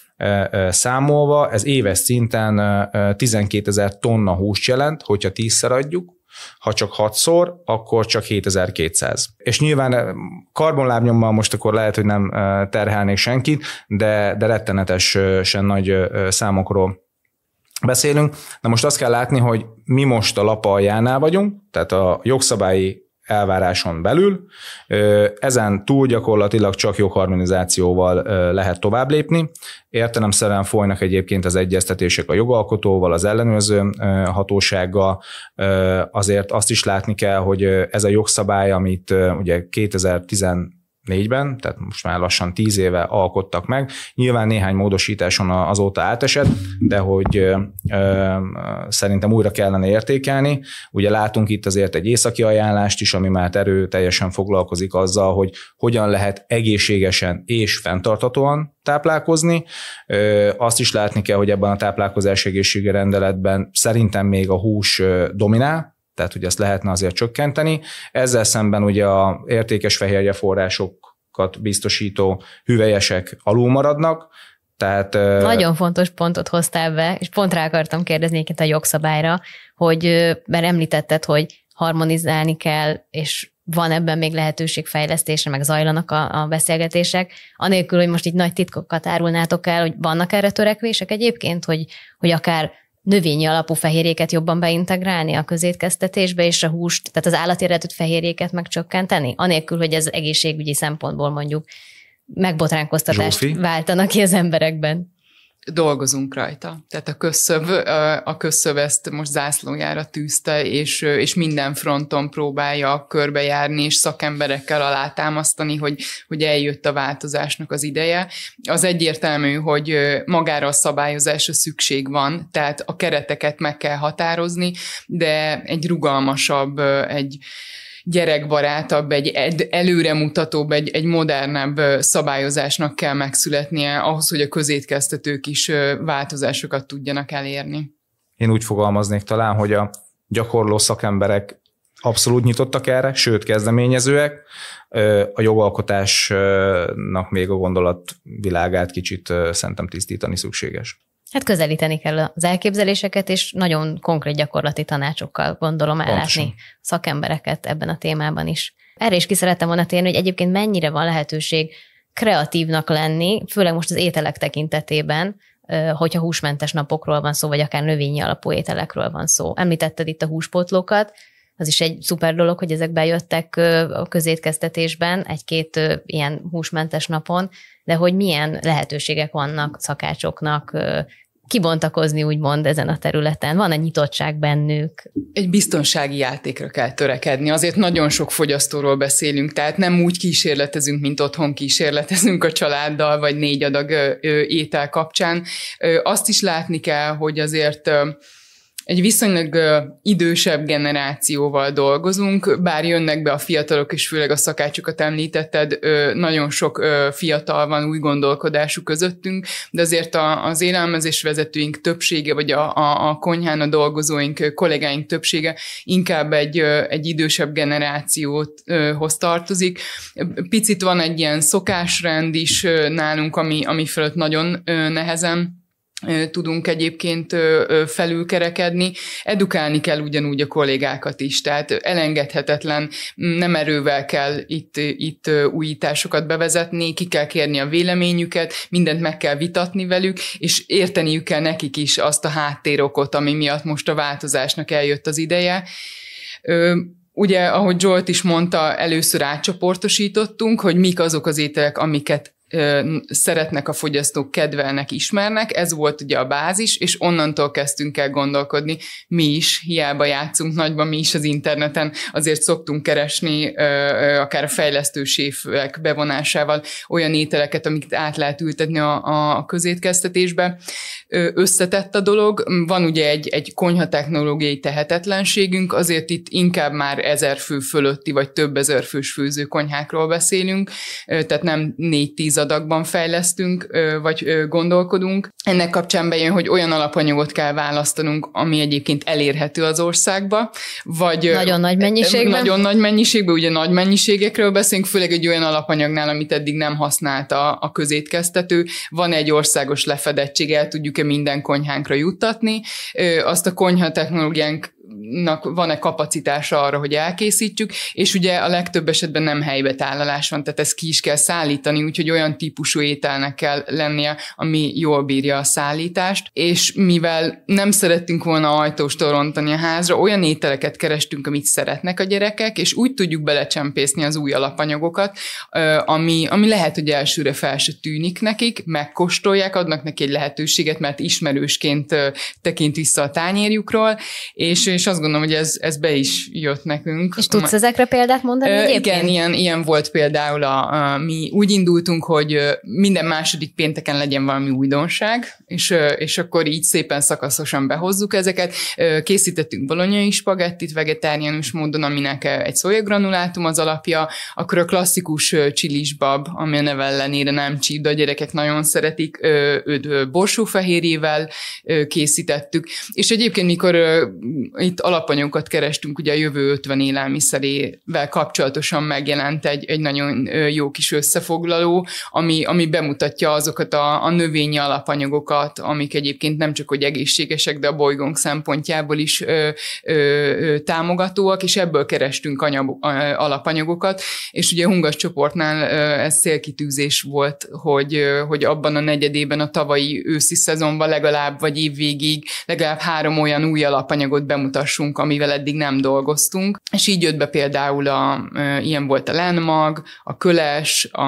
D: számolva, ez éves szinten 12 ezer tonna húst jelent, hogyha tízszer adjuk, ha csak 6-szor, akkor csak 7200. És nyilván eh, karbonlábnyommal most akkor lehet, hogy nem eh, terhelnék senkit, de, de rettenetesen nagy eh, számokról beszélünk. Na most azt kell látni, hogy mi most a lap aljánál vagyunk, tehát a jogszabályi elváráson belül. Ezen túl gyakorlatilag csak jogharmonizációval lehet tovább lépni. Értelemszerűen folynak egyébként az egyeztetések a jogalkotóval, az ellenőrző hatósággal. Azért azt is látni kell, hogy ez a jogszabály, amit ugye 2010 négyben, tehát most már lassan tíz éve alkottak meg. Nyilván néhány módosításon azóta átesett, de hogy ö, ö, szerintem újra kellene értékelni. Ugye látunk itt azért egy északi ajánlást is, ami már erő teljesen foglalkozik azzal, hogy hogyan lehet egészségesen és fenntartatóan táplálkozni. Ö, azt is látni kell, hogy ebben a táplálkozás egészségi rendeletben szerintem még a hús dominál, tehát hogy ezt lehetne azért csökkenteni. Ezzel szemben ugye a értékes fehérje forrásokat biztosító hüvelyesek alul maradnak, tehát, Nagyon
A: fontos pontot hoztál be, és pont rá akartam kérdezni egyébként a jogszabályra, hogy mert említetted, hogy harmonizálni kell, és van ebben még lehetőség fejlesztésre, meg zajlanak a, a beszélgetések, anélkül, hogy most így nagy titkokat árulnátok el, hogy vannak erre törekvések egyébként, hogy, hogy akár növényi alapú fehérjéket jobban beintegrálni a közétkeztetésbe, és a húst, tehát az állatéretű fehérjéket megcsökkenteni, anélkül, hogy ez egészségügyi szempontból mondjuk megbotránkoztatást Zsófi? váltanak ki az emberekben
C: dolgozunk rajta. Tehát a közszöv, a közszöv ezt most zászlójára tűzte, és, és minden fronton próbálja körbejárni, és szakemberekkel alátámasztani, hogy, hogy eljött a változásnak az ideje. Az egyértelmű, hogy magára a szabályozásra szükség van, tehát a kereteket meg kell határozni, de egy rugalmasabb, egy gyerekbarátabb, egy előremutatóbb, egy, egy modernebb szabályozásnak kell megszületnie ahhoz, hogy a közétkeztetők is változásokat tudjanak elérni.
D: Én úgy fogalmaznék talán, hogy a gyakorló szakemberek abszolút nyitottak erre, sőt kezdeményezőek. A jogalkotásnak még a gondolatvilágát kicsit szerintem tisztítani szükséges.
A: Hát közelíteni kell az elképzeléseket, és nagyon konkrét gyakorlati tanácsokkal gondolom ellátni szakembereket ebben a témában is. Erre is ki szerettem volna térni, hogy egyébként mennyire van lehetőség kreatívnak lenni, főleg most az ételek tekintetében, hogyha húsmentes napokról van szó, vagy akár növényi alapú ételekről van szó. Említetted itt a húspotlókat, az is egy szuper dolog, hogy ezek bejöttek a közétkeztetésben egy-két ilyen húsmentes napon, de hogy milyen lehetőségek vannak szakácsoknak, kibontakozni, úgymond ezen a
C: területen? Van egy nyitottság bennük? Egy biztonsági játékra kell törekedni. Azért nagyon sok fogyasztóról beszélünk, tehát nem úgy kísérletezünk, mint otthon kísérletezünk a családdal, vagy négy adag étel kapcsán. Azt is látni kell, hogy azért egy viszonylag idősebb generációval dolgozunk, bár jönnek be a fiatalok, és főleg a szakácsokat említetted, nagyon sok fiatal van új gondolkodású közöttünk, de azért az élelmezés vezetőink többsége, vagy a, a, a konyhán a dolgozóink, kollégáink többsége inkább egy, egy idősebb generációhoz tartozik. Picit van egy ilyen szokásrend is nálunk, ami, ami fölött nagyon nehezen tudunk egyébként felülkerekedni. Edukálni kell ugyanúgy a kollégákat is, tehát elengedhetetlen, nem erővel kell itt, itt újításokat bevezetni, ki kell kérni a véleményüket, mindent meg kell vitatni velük, és érteniük kell nekik is azt a háttérokot, ami miatt most a változásnak eljött az ideje ugye, ahogy Zsolt is mondta, először átcsoportosítottunk, hogy mik azok az ételek, amiket szeretnek a fogyasztók, kedvelnek, ismernek, ez volt ugye a bázis, és onnantól kezdtünk el gondolkodni, mi is, hiába játszunk nagyban, mi is az interneten, azért szoktunk keresni akár a fejlesztőségek bevonásával olyan ételeket, amiket át lehet ültetni a, a közétkeztetésbe összetett a dolog. Van ugye egy, egy technológiai tehetetlenségünk, azért itt inkább már ezer fő fölötti, vagy több ezer fős főzőkonyhákról beszélünk, tehát nem négy-tíz adagban fejlesztünk, vagy gondolkodunk. Ennek kapcsán bejön, hogy olyan alapanyagot kell választanunk, ami egyébként elérhető az országba, vagy... Nagyon nagy e, mennyiségben. Nagyon nagy mennyiségben, ugye nagy mennyiségekről beszélünk, főleg egy olyan alapanyagnál, amit eddig nem használta a közétkeztető. Van egy országos lefedettség, el tudjuk minden konyhánkra juttatni. Azt a konyha technológiánk van-e kapacitása arra, hogy elkészítjük, és ugye a legtöbb esetben nem helybe tálalás van, tehát ezt ki is kell szállítani, úgyhogy olyan típusú ételnek kell lennie, ami jól bírja a szállítást, és mivel nem szerettünk volna ajtóst torontani a házra, olyan ételeket kerestünk, amit szeretnek a gyerekek, és úgy tudjuk belecsempészni az új alapanyagokat, ami, ami lehet, hogy elsőre fel se tűnik nekik, megkóstolják, adnak neki egy lehetőséget, mert ismerősként tekint vissza a tányérjukról, és és azt gondolom, hogy ez, ez be is jött nekünk. És tudsz ezekre
A: példát mondani ö, egyébként? Igen, ilyen, ilyen
C: volt például, a, a, mi úgy indultunk, hogy minden második pénteken legyen valami újdonság, és, és akkor így szépen szakaszosan behozzuk ezeket. Készítettünk bolonyai spagettit vegetáriánus módon, aminek egy szójagranulátum az alapja, akkor a klasszikus csilisbab, ami a neve ellenére nem csíp, de a gyerekek nagyon szeretik, őt borsófehérjével készítettük. És egyébként, mikor itt alapanyagokat kerestünk, ugye a jövő 50 élelmiszerével kapcsolatosan megjelent egy, egy nagyon jó kis összefoglaló, ami, ami bemutatja azokat a, a növényi alapanyagokat, amik egyébként nem csak hogy egészségesek, de a bolygónk szempontjából is ö, ö, ö, támogatóak, és ebből kerestünk anyag, ö, alapanyagokat, és ugye a Hungas csoportnál ö, ez célkitűzés volt, hogy, ö, hogy abban a negyedében a tavalyi őszi szezonban legalább, vagy évvégig legalább három olyan új alapanyagot bemutatjuk, bemutassunk, amivel eddig nem dolgoztunk. És így jött be például a, ilyen volt a lenmag, a köles, a,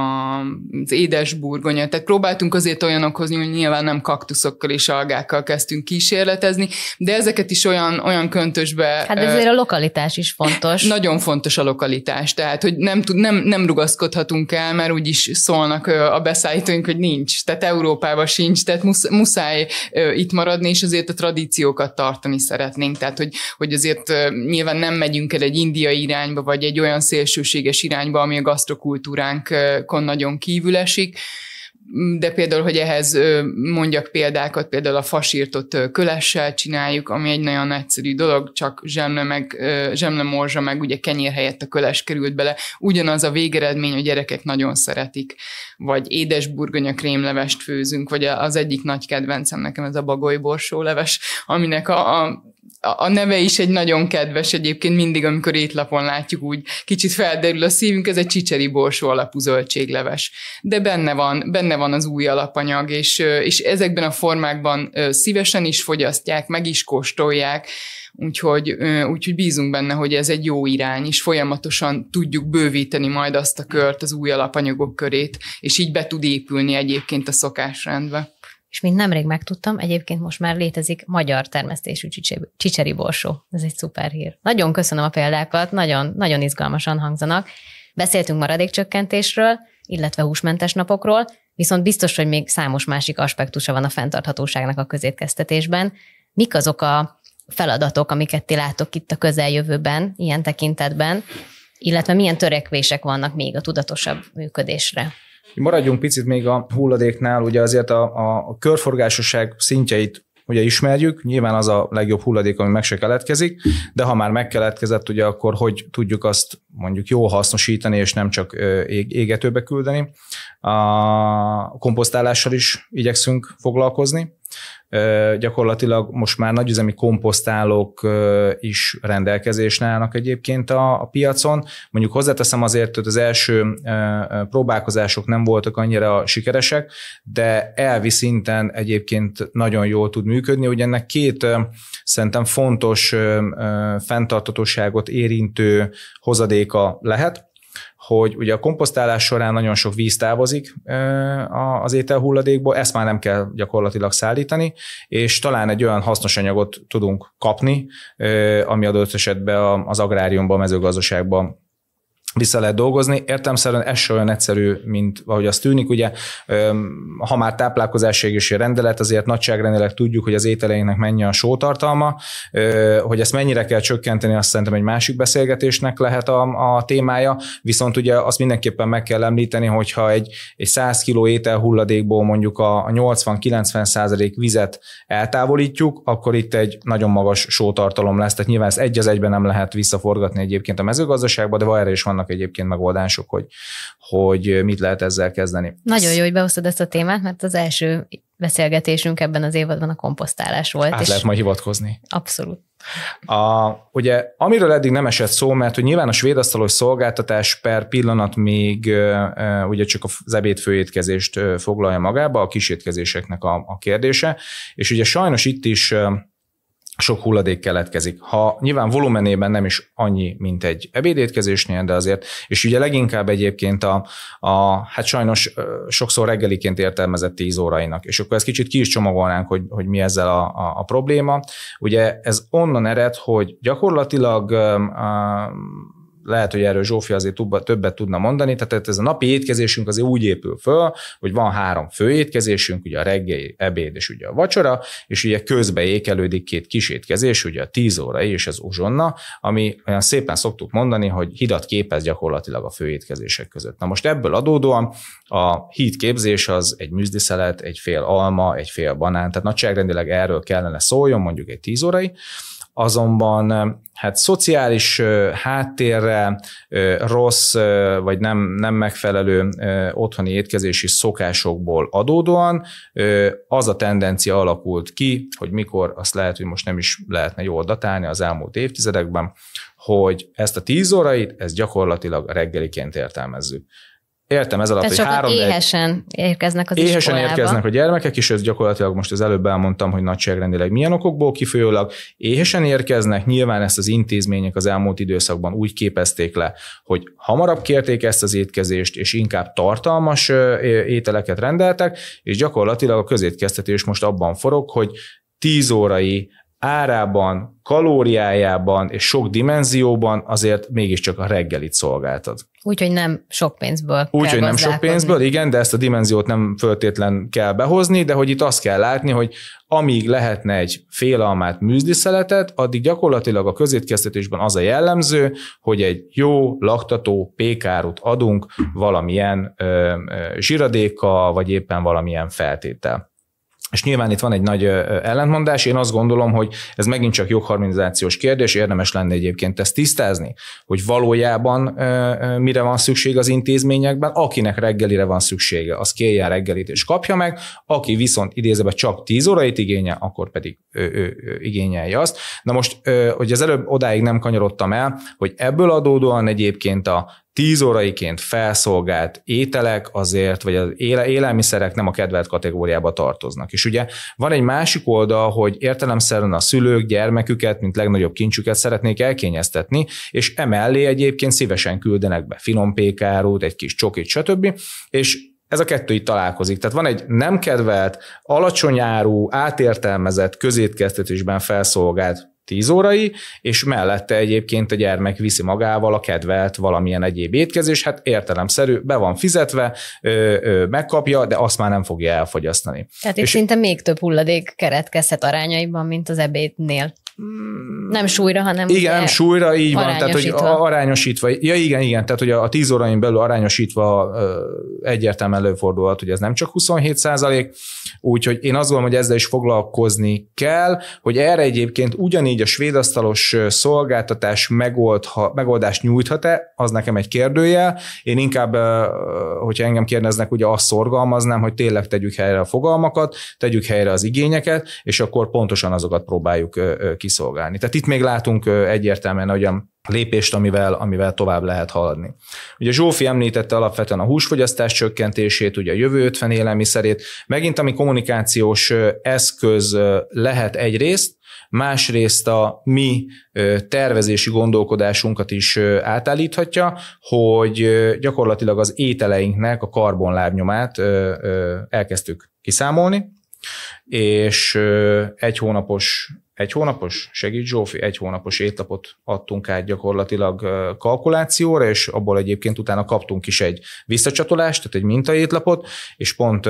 C: az édes burgonya, tehát próbáltunk azért olyanokhoz hogy nyilván nem kaktuszokkal és algákkal kezdtünk kísérletezni, de ezeket is olyan, olyan köntösbe... Hát ezért a lokalitás is fontos. Nagyon fontos a lokalitás, tehát hogy nem, tud, nem, nem rugaszkodhatunk el, mert úgyis szólnak a beszállítóink, hogy nincs, tehát Európában sincs, tehát muszáj itt maradni, és azért a tradíciókat tartani szeretnénk, tehát hogy hogy azért nyilván nem megyünk el egy indiai irányba, vagy egy olyan szélsőséges irányba, ami a gasztrokultúránkon nagyon kívül esik de például, hogy ehhez mondjak példákat, például a fasírtot kölessel csináljuk, ami egy nagyon egyszerű dolog, csak zsemle, meg, zsemle morzsa, meg ugye kenyér helyett a köles került bele. Ugyanaz a végeredmény, hogy gyerekek nagyon szeretik. Vagy édes burgonya krémlevest főzünk, vagy az egyik nagy kedvencem nekem ez a bagolyborsó leves, aminek a, a a neve is egy nagyon kedves egyébként, mindig, amikor étlapon látjuk, úgy kicsit felderül a szívünk, ez egy csicseri borsó alapú zöldségleves. De benne van, benne van az új alapanyag, és, és ezekben a formákban szívesen is fogyasztják, meg is kóstolják, úgyhogy, úgyhogy bízunk benne, hogy ez egy jó irány, és folyamatosan tudjuk bővíteni majd azt a kört, az új alapanyagok körét, és így be tud épülni egyébként a szokásrendbe
A: és mint nemrég megtudtam, egyébként most már létezik magyar termesztésű csicseri borsó. Ez egy szuper hír. Nagyon köszönöm a példákat, nagyon, nagyon izgalmasan hangzanak. Beszéltünk maradékcsökkentésről, illetve húsmentes napokról, viszont biztos, hogy még számos másik aspektusa van a fenntarthatóságnak a közétkeztetésben. Mik azok a feladatok, amiket ti látok itt a közeljövőben, ilyen tekintetben, illetve milyen törekvések vannak még a tudatosabb működésre?
D: Maradjunk picit még a hulladéknál, ugye azért a, a, körforgásosság szintjeit ugye ismerjük, nyilván az a legjobb hulladék, ami meg se keletkezik, de ha már megkeletkezett, ugye akkor hogy tudjuk azt mondjuk jól hasznosítani, és nem csak égetőbe küldeni. A komposztálással is igyekszünk foglalkozni gyakorlatilag most már nagyüzemi komposztálók is rendelkezésre állnak egyébként a, a piacon. Mondjuk hozzáteszem azért, hogy az első próbálkozások nem voltak annyira sikeresek, de elvi szinten egyébként nagyon jól tud működni, hogy ennek két szerintem fontos fenntartatóságot érintő hozadéka lehet hogy ugye a komposztálás során nagyon sok víz távozik az ételhulladékból, ezt már nem kell gyakorlatilag szállítani, és talán egy olyan hasznos anyagot tudunk kapni, ami adott esetben az agráriumban, mezőgazdaságban vissza lehet dolgozni. Értelmszerűen ez sem olyan egyszerű, mint ahogy az tűnik. Ugye, ha már táplálkozásségési rendelet, azért nagyságrendileg tudjuk, hogy az ételeinknek mennyi a sótartalma, hogy ezt mennyire kell csökkenteni, azt szerintem egy másik beszélgetésnek lehet a, a témája, viszont ugye azt mindenképpen meg kell említeni, hogyha egy, egy 100 kg étel hulladékból mondjuk a 80-90 százalék vizet eltávolítjuk, akkor itt egy nagyon magas sótartalom lesz, tehát nyilván ez egy az egyben nem lehet visszaforgatni egyébként a mezőgazdaságba, de erre is vannak vannak egyébként megoldások, hogy, hogy mit lehet ezzel kezdeni.
A: Nagyon jó, hogy behoztad ezt a témát, mert az első beszélgetésünk ebben az évadban a komposztálás volt. Át és lehet majd
D: hivatkozni. Abszolút. A, ugye, amiről eddig nem esett szó, mert hogy nyilván a svéd asztalos szolgáltatás per pillanat még e, ugye csak az főétkezést foglalja magába, a kisétkezéseknek a, a kérdése, és ugye sajnos itt is sok hulladék keletkezik. Ha nyilván volumenében nem is annyi, mint egy ebédétkezésnél, de azért, és ugye leginkább egyébként a, a hát sajnos sokszor reggeliként értelmezett 10 órainak, és akkor ezt kicsit ki is csomagolnánk, hogy, hogy mi ezzel a, a, a probléma. Ugye ez onnan ered, hogy gyakorlatilag lehet, hogy erről Zsófi azért többet tudna mondani, tehát ez a napi étkezésünk azért úgy épül föl, hogy van három fő étkezésünk, ugye a reggeli ebéd és ugye a vacsora, és ugye közbe ékelődik két kis étkezés, ugye a tíz óra és az uzsonna, ami olyan szépen szoktuk mondani, hogy hidat képez gyakorlatilag a fő étkezések között. Na most ebből adódóan a híd képzés az egy műzdiszelet, egy fél alma, egy fél banán, tehát nagyságrendileg erről kellene szóljon mondjuk egy tíz órai, azonban hát szociális háttérre, rossz vagy nem, nem megfelelő otthoni étkezési szokásokból adódóan az a tendencia alakult ki, hogy mikor, azt lehet, hogy most nem is lehetne jól datálni az elmúlt évtizedekben, hogy ezt a tíz órait, ezt gyakorlatilag reggeliként értelmezzük. Értem ez alatt, Tehát hogy három... éhesen
A: érkeznek az Éhesen iskolába. érkeznek
D: a gyermekek, és ez gyakorlatilag most az előbb elmondtam, hogy nagyságrendileg milyen okokból kifolyólag. Éhesen érkeznek, nyilván ezt az intézmények az elmúlt időszakban úgy képezték le, hogy hamarabb kérték ezt az étkezést, és inkább tartalmas ételeket rendeltek, és gyakorlatilag a közétkeztetés most abban forog, hogy 10 órai árában, kalóriájában és sok dimenzióban azért mégiscsak a reggelit szolgáltad.
A: Úgyhogy nem sok pénzből. Úgyhogy nem sok
D: pénzből, igen, de ezt a dimenziót nem föltétlen kell behozni, de hogy itt azt kell látni, hogy amíg lehetne egy fél almát műzliszeletet, addig gyakorlatilag a közétkeztetésben az a jellemző, hogy egy jó laktató pékárut adunk valamilyen ö, ö, zsiradéka, vagy éppen valamilyen feltétel. És nyilván itt van egy nagy ellentmondás, én azt gondolom, hogy ez megint csak jogharmonizációs kérdés, érdemes lenne egyébként ezt tisztázni, hogy valójában mire van szükség az intézményekben, akinek reggelire van szüksége, az kérje reggelit és kapja meg, aki viszont idézőben csak 10 órait igényel, akkor pedig ő, ő, ő igényelje azt. Na most, hogy az előbb odáig nem kanyarodtam el, hogy ebből adódóan egyébként a tíz óraiként felszolgált ételek azért, vagy az éle, élelmiszerek nem a kedvelt kategóriába tartoznak. És ugye van egy másik oldal, hogy értelemszerűen a szülők gyermeküket, mint legnagyobb kincsüket szeretnék elkényeztetni, és emellé egyébként szívesen küldenek be finom pékárút, egy kis csokit, stb. És ez a kettő itt találkozik. Tehát van egy nem kedvelt, alacsony áru, átértelmezett, közétkeztetésben felszolgált 10 órai, és mellette egyébként a gyermek viszi magával a kedvelt valamilyen egyéb étkezés, hát értelemszerű, be van fizetve, ö, ö, megkapja, de azt már nem fogja elfogyasztani. Tehát és szinte
A: még több hulladék keretkezhet arányaiban, mint az ebédnél. Mm. nem súlyra, hanem Igen, nem súlyra, így van, tehát hogy
D: arányosítva. Ja igen, igen, tehát hogy a 10 órain belül arányosítva egyértelműen előfordulhat, hogy ez nem csak 27 százalék, úgyhogy én azt gondolom, hogy ezzel is foglalkozni kell, hogy erre egyébként ugyanígy a svédasztalos szolgáltatás megoldha, megoldást nyújthat-e, az nekem egy kérdője. Én inkább, hogyha engem kérdeznek, ugye azt szorgalmaznám, hogy tényleg tegyük helyre a fogalmakat, tegyük helyre az igényeket, és akkor pontosan azokat próbáljuk ki kiszolgálni. Tehát itt még látunk egyértelműen olyan lépést, amivel, amivel tovább lehet haladni. Ugye Zsófi említette alapvetően a húsfogyasztás csökkentését, ugye a jövő 50 élelmiszerét. Megint ami kommunikációs eszköz lehet egyrészt, másrészt a mi tervezési gondolkodásunkat is átállíthatja, hogy gyakorlatilag az ételeinknek a karbonlábnyomát elkezdtük kiszámolni, és egy hónapos egy hónapos, segíts Zsófi, egy hónapos étlapot adtunk át gyakorlatilag kalkulációra, és abból egyébként utána kaptunk is egy visszacsatolást, tehát egy minta étlapot, és pont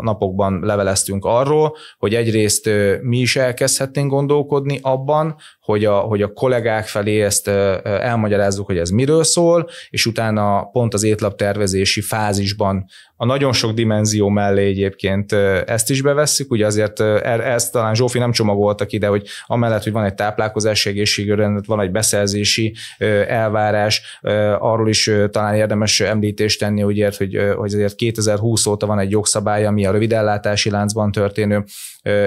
D: napokban leveleztünk arról, hogy egyrészt mi is elkezdhetnénk gondolkodni abban, hogy a, hogy a kollégák felé ezt elmagyarázzuk, hogy ez miről szól, és utána pont az étlap tervezési fázisban a nagyon sok dimenzió mellé egyébként ezt is bevesszük, ugye azért er, ezt talán Zsófi nem csomagoltak ide, hogy amellett, hogy van egy táplálkozási egészségügyrend, van egy beszerzési elvárás, arról is talán érdemes említést tenni, ért, hogy, hogy azért 2020 óta van egy jogszabály, ami a rövidellátási láncban történő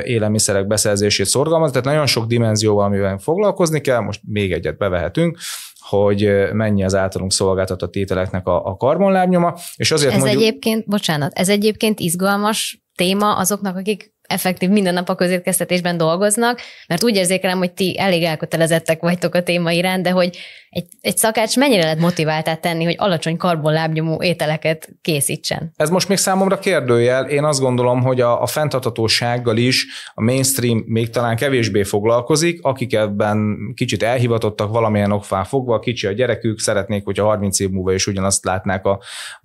D: élelmiszerek beszerzését szorgalmaz, tehát nagyon sok dimenzió, amivel foglalkozni kell, most még egyet bevehetünk, hogy mennyi az általunk szolgáltatott ételeknek a, a karbonlábnyoma, és azért ez mondjuk...
A: egyébként, bocsánat, ez egyébként izgalmas téma azoknak, akik effektív minden nap a közétkeztetésben dolgoznak, mert úgy érzékelem, hogy ti elég elkötelezettek vagytok a téma iránt, de hogy egy, egy szakács mennyire lehet motiváltát tenni, hogy alacsony karbonlábnyomú ételeket készítsen?
D: Ez most még számomra kérdőjel. Én azt gondolom, hogy a, a fenntartatósággal is a mainstream még talán kevésbé foglalkozik, akik ebben kicsit elhivatottak valamilyen okfán fogva, kicsi a gyerekük, szeretnék, hogyha 30 év múlva is ugyanazt látnák a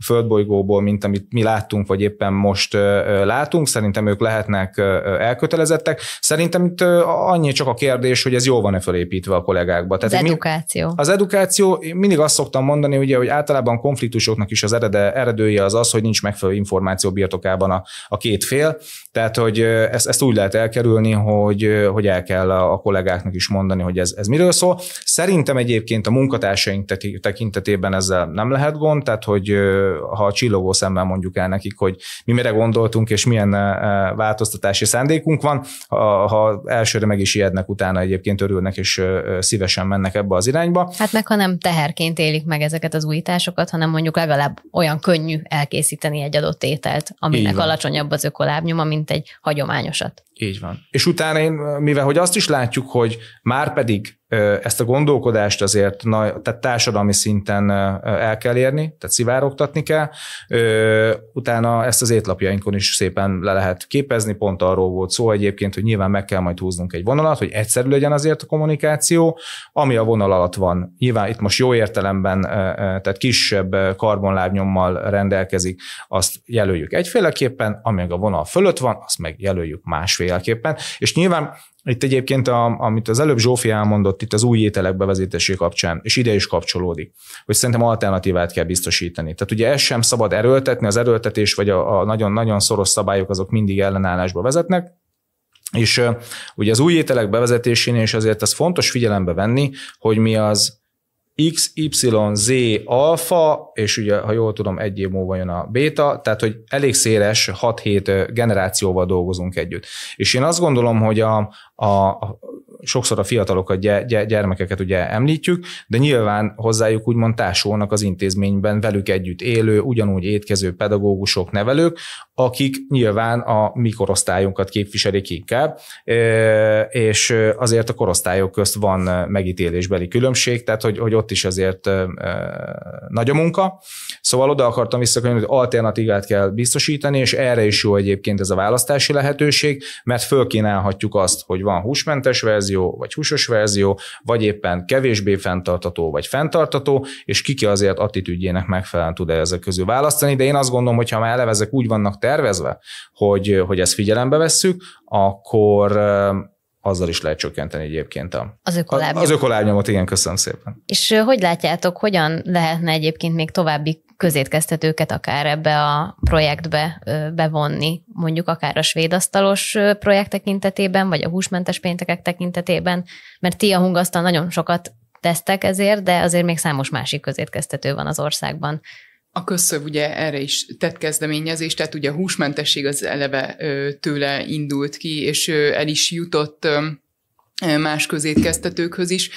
D: földbolygóból, mint amit mi láttunk, vagy éppen most lát látunk, szerintem ők lehetnek elkötelezettek. Szerintem itt annyi csak a kérdés, hogy ez jó van-e fölépítve a kollégákba. Tehát az
A: edukáció. Mi,
D: az edukáció, mindig azt szoktam mondani, ugye, hogy általában konfliktusoknak is az erede, eredője az az, hogy nincs megfelelő információ birtokában a, a két fél. Tehát, hogy ezt, ezt úgy lehet elkerülni, hogy, hogy el kell a kollégáknak is mondani, hogy ez, ez miről szól. Szerintem egyébként a munkatársaink tekintetében ezzel nem lehet gond, tehát, hogy ha a csillogó szemmel mondjuk el nekik, hogy mi mire gondoltunk, és mi milyen változtatási szándékunk van. Ha, ha elsőre meg is ijednek, utána egyébként örülnek és szívesen mennek ebbe az irányba.
A: Hát meg ha nem teherként élik meg ezeket az újításokat, hanem mondjuk legalább olyan könnyű elkészíteni egy adott ételt, aminek alacsonyabb az ökolábnyoma, mint egy hagyományosat.
D: Így van. És utána én, mivel hogy azt is látjuk, hogy már pedig ezt a gondolkodást azért na, tehát társadalmi szinten el kell érni, tehát szivárogtatni kell, utána ezt az étlapjainkon is szépen le lehet képezni, pont arról volt szó egyébként, hogy nyilván meg kell majd húznunk egy vonalat, hogy egyszerű legyen azért a kommunikáció, ami a vonal alatt van. Nyilván itt most jó értelemben, tehát kisebb karbonlábnyommal rendelkezik, azt jelöljük egyféleképpen, ami a vonal fölött van, azt meg jelöljük másféleképpen, és nyilván itt egyébként, a, amit az előbb Zsófi elmondott, itt az új ételek bevezetésé kapcsán, és ide is kapcsolódik, hogy szerintem alternatívát kell biztosítani. Tehát ugye ezt sem szabad erőltetni, az erőltetés vagy a nagyon-nagyon szoros szabályok azok mindig ellenállásba vezetnek, és ugye az új ételek bevezetésénél is azért ez fontos figyelembe venni, hogy mi az XYZ alfa, és ugye, ha jól tudom, egy év múlva jön a béta, tehát hogy elég széles 6-7 generációval dolgozunk együtt. És én azt gondolom, hogy a, a, sokszor a fiatalokat, gyermekeket ugye említjük, de nyilván hozzájuk úgymond társulnak az intézményben velük együtt élő, ugyanúgy étkező pedagógusok, nevelők, akik nyilván a mi korosztályunkat képviselik inkább, és azért a korosztályok közt van megítélésbeli különbség, tehát hogy, hogy ott is azért nagy a munka. Szóval oda akartam visszakönyvni, hogy alternatívát kell biztosítani, és erre is jó egyébként ez a választási lehetőség, mert fölkínálhatjuk azt, hogy van húsmentes verzió, verzió, vagy húsos verzió, vagy éppen kevésbé fenntartató, vagy fenntartató, és ki ki azért attitűdjének megfelelően tud ezek közül választani, de én azt gondolom, hogy ha már eleve ezek úgy vannak tervezve, hogy, hogy ezt figyelembe vesszük, akkor azzal is lehet csökkenteni egyébként a,
A: az ökolábnyomot. Az
D: ökolábnyomot, igen, köszönöm szépen.
A: És hogy látjátok, hogyan lehetne egyébként még további közétkeztetőket akár ebbe a projektbe bevonni, mondjuk akár a svédasztalos projekt tekintetében, vagy a húsmentes péntekek tekintetében, mert ti a hungasztal nagyon sokat tesztek ezért, de azért még számos másik közétkeztető van az
C: országban. A közszöv ugye erre is tett kezdeményezést, tehát ugye a húsmentesség az eleve tőle indult ki, és el is jutott más közétkeztetőkhöz is.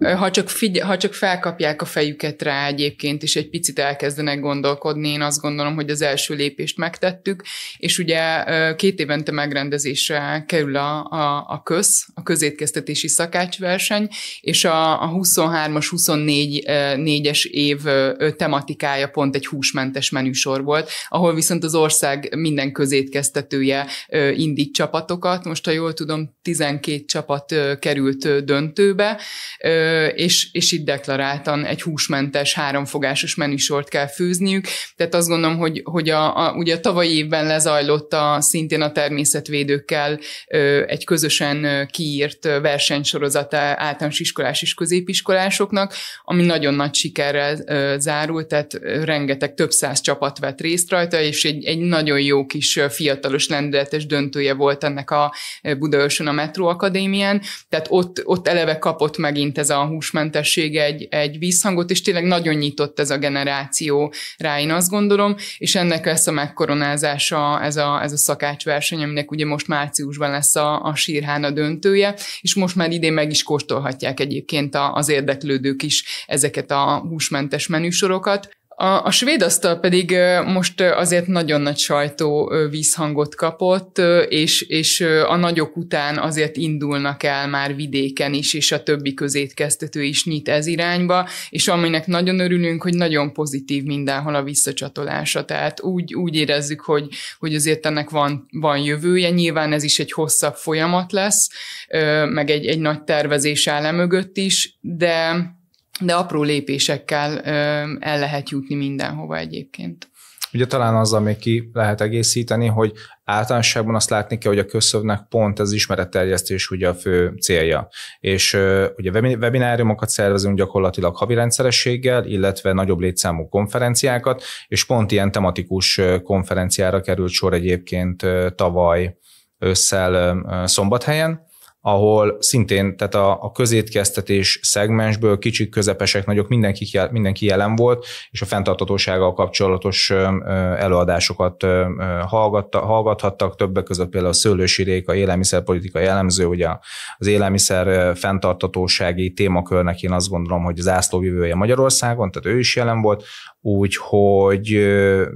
C: Ha csak, figy- ha csak felkapják a fejüket rá egyébként, és egy picit elkezdenek gondolkodni, én azt gondolom, hogy az első lépést megtettük, és ugye két évente megrendezésre kerül a, a, a köz, a közétkeztetési szakácsverseny, és a, a 23-as, 24-es év tematikája pont egy húsmentes menűsor volt, ahol viszont az ország minden közétkeztetője indít csapatokat, most ha jól tudom, 12 csapat került döntőbe, és, és itt deklaráltan egy húsmentes, háromfogásos menüsort kell főzniük. Tehát azt gondolom, hogy, hogy a, a, ugye a tavalyi évben lezajlott a, szintén a természetvédőkkel egy közösen kiírt versenysorozat általános iskolás és középiskolásoknak, ami nagyon nagy sikerrel zárult, tehát rengeteg több száz csapat vett részt rajta, és egy, egy nagyon jó kis fiatalos lendületes döntője volt ennek a Budaörsön a Metro Akadémián, tehát ott, ott eleve kapott megint ez a a húsmentesség egy, egy vízhangot, és tényleg nagyon nyitott ez a generáció rá, én azt gondolom, és ennek lesz a megkoronázása ez a, ez a szakácsverseny, aminek ugye most márciusban lesz a, a sírhána döntője, és most már idén meg is kóstolhatják egyébként az érdeklődők is ezeket a húsmentes menüsorokat. A, a svéd asztal pedig most azért nagyon nagy sajtó vízhangot kapott, és, és a nagyok után azért indulnak el már vidéken is, és a többi közétkeztető is nyit ez irányba, és aminek nagyon örülünk, hogy nagyon pozitív mindenhol a visszacsatolása, tehát úgy, úgy érezzük, hogy, hogy azért ennek van, van jövője, nyilván ez is egy hosszabb folyamat lesz, meg egy, egy nagy tervezés áll e mögött is, de de apró lépésekkel el lehet jutni mindenhova egyébként.
D: Ugye talán azzal még ki lehet egészíteni, hogy általánosságban azt látni kell, hogy a köszövnek pont az ismeretterjesztés ugye a fő célja. És ugye webináriumokat szervezünk gyakorlatilag havi rendszerességgel, illetve nagyobb létszámú konferenciákat, és pont ilyen tematikus konferenciára került sor egyébként tavaly ősszel szombathelyen, ahol szintén tehát a, a közétkeztetés szegmensből kicsik, közepesek, nagyok, mindenki, mindenki jelen volt, és a fenntartatósággal kapcsolatos előadásokat hallgatta, hallgathattak, többek között például a Szőlősi Réka élelmiszerpolitika jellemző, ugye az élelmiszer fenntartatósági témakörnek én azt gondolom, hogy az jövője Magyarországon, tehát ő is jelen volt, úgyhogy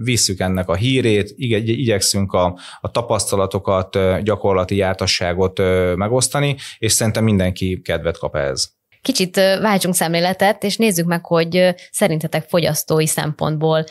D: visszük ennek a hírét, igyekszünk a, a tapasztalatokat, gyakorlati jártasságot megosztani, és szerintem mindenki kedvet kap ehhez.
A: Kicsit váltsunk szemléletet, és nézzük meg, hogy szerintetek fogyasztói szempontból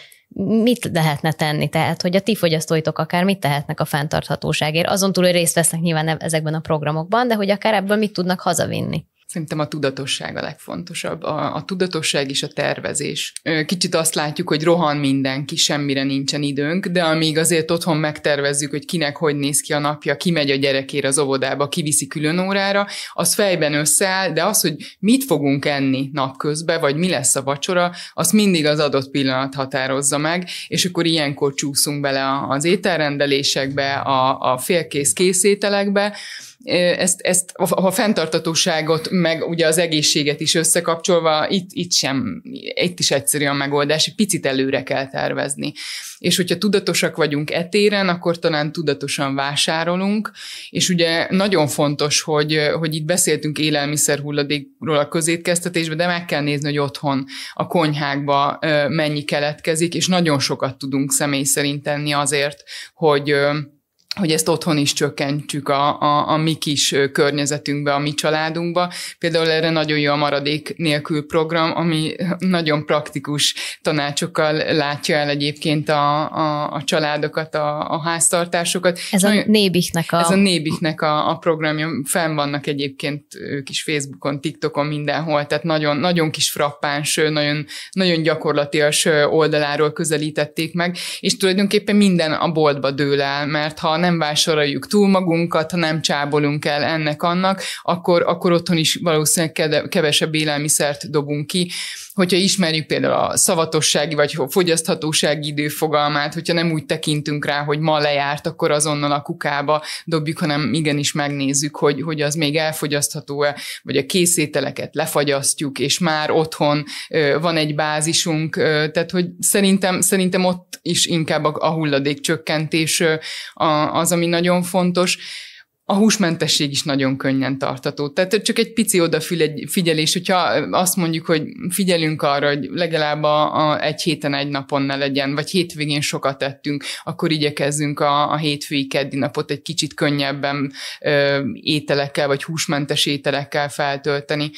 A: mit lehetne tenni, tehát hogy a ti fogyasztóitok akár mit tehetnek a fenntarthatóságért, azon túl, hogy részt vesznek nyilván e-, ezekben a programokban, de hogy akár ebből mit tudnak hazavinni.
C: Szerintem a tudatosság a legfontosabb. A, a tudatosság és a tervezés. Kicsit azt látjuk, hogy rohan mindenki, semmire nincsen időnk, de amíg azért otthon megtervezzük, hogy kinek hogy néz ki a napja, ki megy a gyerekére az óvodába, kiviszi külön órára, az fejben összeáll, de az, hogy mit fogunk enni napközben, vagy mi lesz a vacsora, az mindig az adott pillanat határozza meg, és akkor ilyenkor csúszunk bele az ételrendelésekbe, a, a félkész készételekbe, ezt, ezt a, a fenntartatóságot, meg ugye az egészséget is összekapcsolva, itt, itt sem, itt is egyszerű a megoldás, egy picit előre kell tervezni. És hogyha tudatosak vagyunk etéren, akkor talán tudatosan vásárolunk, és ugye nagyon fontos, hogy, hogy itt beszéltünk élelmiszer hulladékról a közétkeztetésben, de meg kell nézni, hogy otthon a konyhákba mennyi keletkezik, és nagyon sokat tudunk személy szerint tenni azért, hogy hogy ezt otthon is csökkentjük a, a, a mi kis környezetünkbe, a mi családunkba. Például erre nagyon jó a maradék nélkül program, ami nagyon praktikus tanácsokkal látja el egyébként a, a, a családokat, a, a háztartásokat. Ez nagyon, a nébiknek a... Ez a nébiknek a, a programja. Fenn vannak egyébként ők is Facebookon, TikTokon, mindenhol, tehát nagyon, nagyon kis frappáns, nagyon, nagyon gyakorlatias oldaláról közelítették meg, és tulajdonképpen minden a boltba dől el, mert ha nem nem vásároljuk túl magunkat, ha nem csábolunk el ennek-annak, akkor, akkor otthon is valószínűleg kevesebb élelmiszert dobunk ki hogyha ismerjük például a szavatossági vagy a fogyaszthatósági időfogalmát, hogyha nem úgy tekintünk rá, hogy ma lejárt, akkor azonnal a kukába dobjuk, hanem igenis megnézzük, hogy, hogy az még elfogyasztható-e, vagy a készételeket lefagyasztjuk, és már otthon van egy bázisunk, tehát hogy szerintem, szerintem ott is inkább a hulladékcsökkentés az, ami nagyon fontos a húsmentesség is nagyon könnyen tartató. Tehát csak egy pici odafigyelés, hogyha azt mondjuk, hogy figyelünk arra, hogy legalább a, a egy héten egy napon ne legyen, vagy hétvégén sokat ettünk, akkor igyekezzünk a, a hétfői keddi napot egy kicsit könnyebben ö, ételekkel, vagy húsmentes ételekkel feltölteni.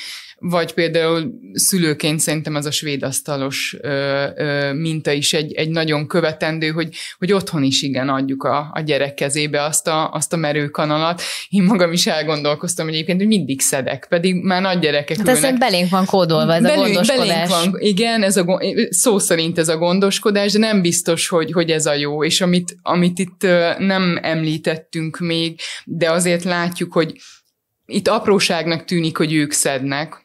C: Vagy például szülőként szerintem ez a svédasztalos ö, ö, minta is egy, egy nagyon követendő, hogy, hogy otthon is igen adjuk a, a gyerek kezébe azt a, azt a merőkanalat, én magam is elgondolkoztam egyébként, hogy mindig szedek, pedig már nagy gyerekek hát ülnek.
A: belénk van kódolva ez belünk, a gondoskodás. Van,
C: igen, ez a, szó szerint ez a gondoskodás, de nem biztos, hogy, hogy ez a jó, és amit, amit itt nem említettünk még, de azért látjuk, hogy itt apróságnak tűnik, hogy ők szednek,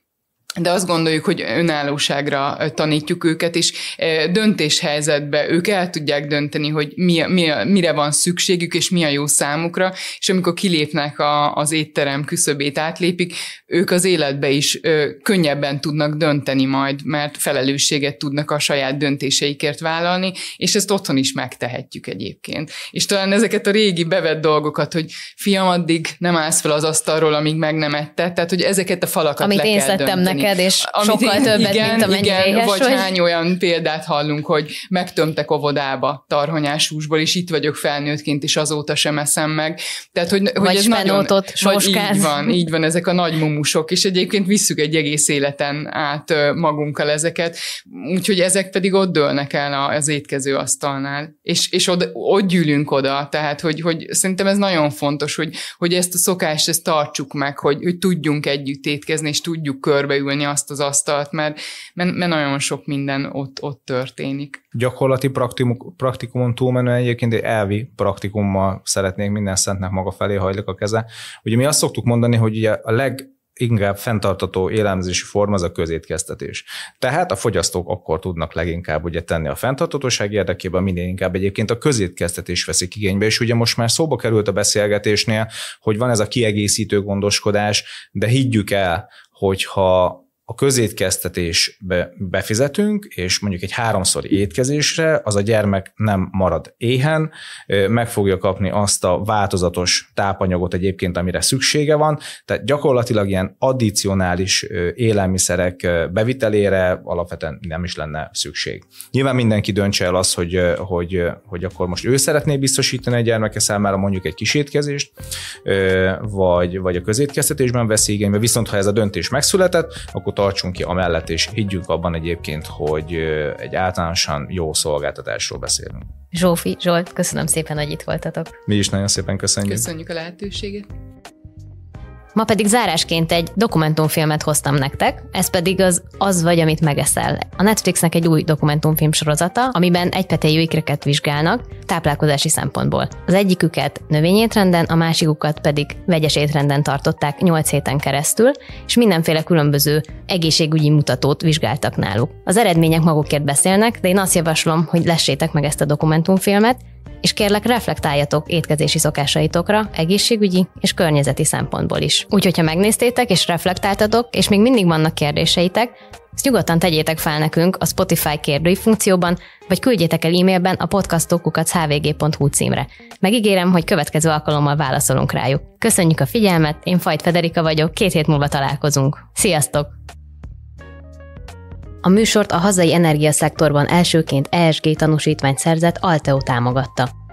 C: de azt gondoljuk, hogy önállóságra tanítjuk őket, és Döntéshelyzetben ők el tudják dönteni, hogy mi, mi, mire van szükségük, és mi a jó számukra, és amikor kilépnek a, az étterem küszöbét, átlépik, ők az életbe is könnyebben tudnak dönteni majd, mert felelősséget tudnak a saját döntéseikért vállalni, és ezt otthon is megtehetjük egyébként. És talán ezeket a régi bevett dolgokat, hogy fiam, addig nem állsz fel az asztalról, amíg meg nem etted, tehát hogy ezeket a falakat Amit le én kell dönteni. Neked neked, és amit, sokkal többet, igen, mint amennyi igen, éhes vagy, vagy hány olyan példát hallunk, hogy megtömtek ovodába tarhonyás húsból, és itt vagyok felnőttként, és azóta sem eszem meg. Tehát, hogy, vagy hogy ez nagyon... Vagy így van, így van, ezek a nagy mumusok, és egyébként visszük egy egész életen át magunkkal ezeket, úgyhogy ezek pedig ott dőlnek el az étkező asztalnál, és, és oda, ott gyűlünk oda, tehát, hogy, hogy szerintem ez nagyon fontos, hogy, hogy ezt a szokást, ezt tartsuk meg, hogy, hogy tudjunk együtt étkezni, és tudjuk körbeülni, törölni azt az asztalt, mert, mert, mert nagyon sok minden ott, ott történik.
D: Gyakorlati praktikum, praktikumon túlmenően egyébként egy elvi praktikummal szeretnék minden szentnek maga felé hajlik a keze. Ugye mi azt szoktuk mondani, hogy ugye a leg inkább fenntartató élelmezési forma az a közétkeztetés. Tehát a fogyasztók akkor tudnak leginkább ugye tenni a fenntartatóság érdekében, minél inkább egyébként a közétkeztetés veszik igénybe, és ugye most már szóba került a beszélgetésnél, hogy van ez a kiegészítő gondoskodás, de higgyük el, hogyha a közétkeztetésbe befizetünk, és mondjuk egy háromszori étkezésre az a gyermek nem marad éhen, meg fogja kapni azt a változatos tápanyagot egyébként, amire szüksége van, tehát gyakorlatilag ilyen addicionális élelmiszerek bevitelére alapvetően nem is lenne szükség. Nyilván mindenki döntse el azt, hogy, hogy, hogy akkor most ő szeretné biztosítani a gyermeke számára mondjuk egy kis étkezést, vagy, vagy a közétkeztetésben veszi igénybe, viszont ha ez a döntés megszületett, akkor tartsunk ki amellett, és higgyünk abban egyébként, hogy egy általánosan jó szolgáltatásról beszélünk.
A: Zsófi, Zsolt, köszönöm szépen, hogy itt voltatok.
D: Mi is nagyon szépen
C: köszönjük. Köszönjük a lehetőséget.
A: Ma pedig zárásként egy dokumentumfilmet hoztam nektek, ez pedig az Az vagy, amit megeszel. A Netflixnek egy új dokumentumfilm sorozata, amiben egypetéjű ikreket vizsgálnak táplálkozási szempontból. Az egyiküket növényétrenden, a másikukat pedig vegyes étrenden tartották 8 héten keresztül, és mindenféle különböző egészségügyi mutatót vizsgáltak náluk. Az eredmények magukért beszélnek, de én azt javaslom, hogy lessétek meg ezt a dokumentumfilmet, és kérlek reflektáljatok étkezési szokásaitokra, egészségügyi és környezeti szempontból is. Úgyhogy, ha megnéztétek és reflektáltatok, és még mindig vannak kérdéseitek, ezt nyugodtan tegyétek fel nekünk a Spotify kérdői funkcióban, vagy küldjétek el e-mailben a podcastokukat hvg.hu címre. Megígérem, hogy következő alkalommal válaszolunk rájuk. Köszönjük a figyelmet, én Fajt Federika vagyok, két hét múlva találkozunk. Sziasztok! A műsort a hazai energiaszektorban elsőként ESG tanúsítványt szerzett Alteo támogatta.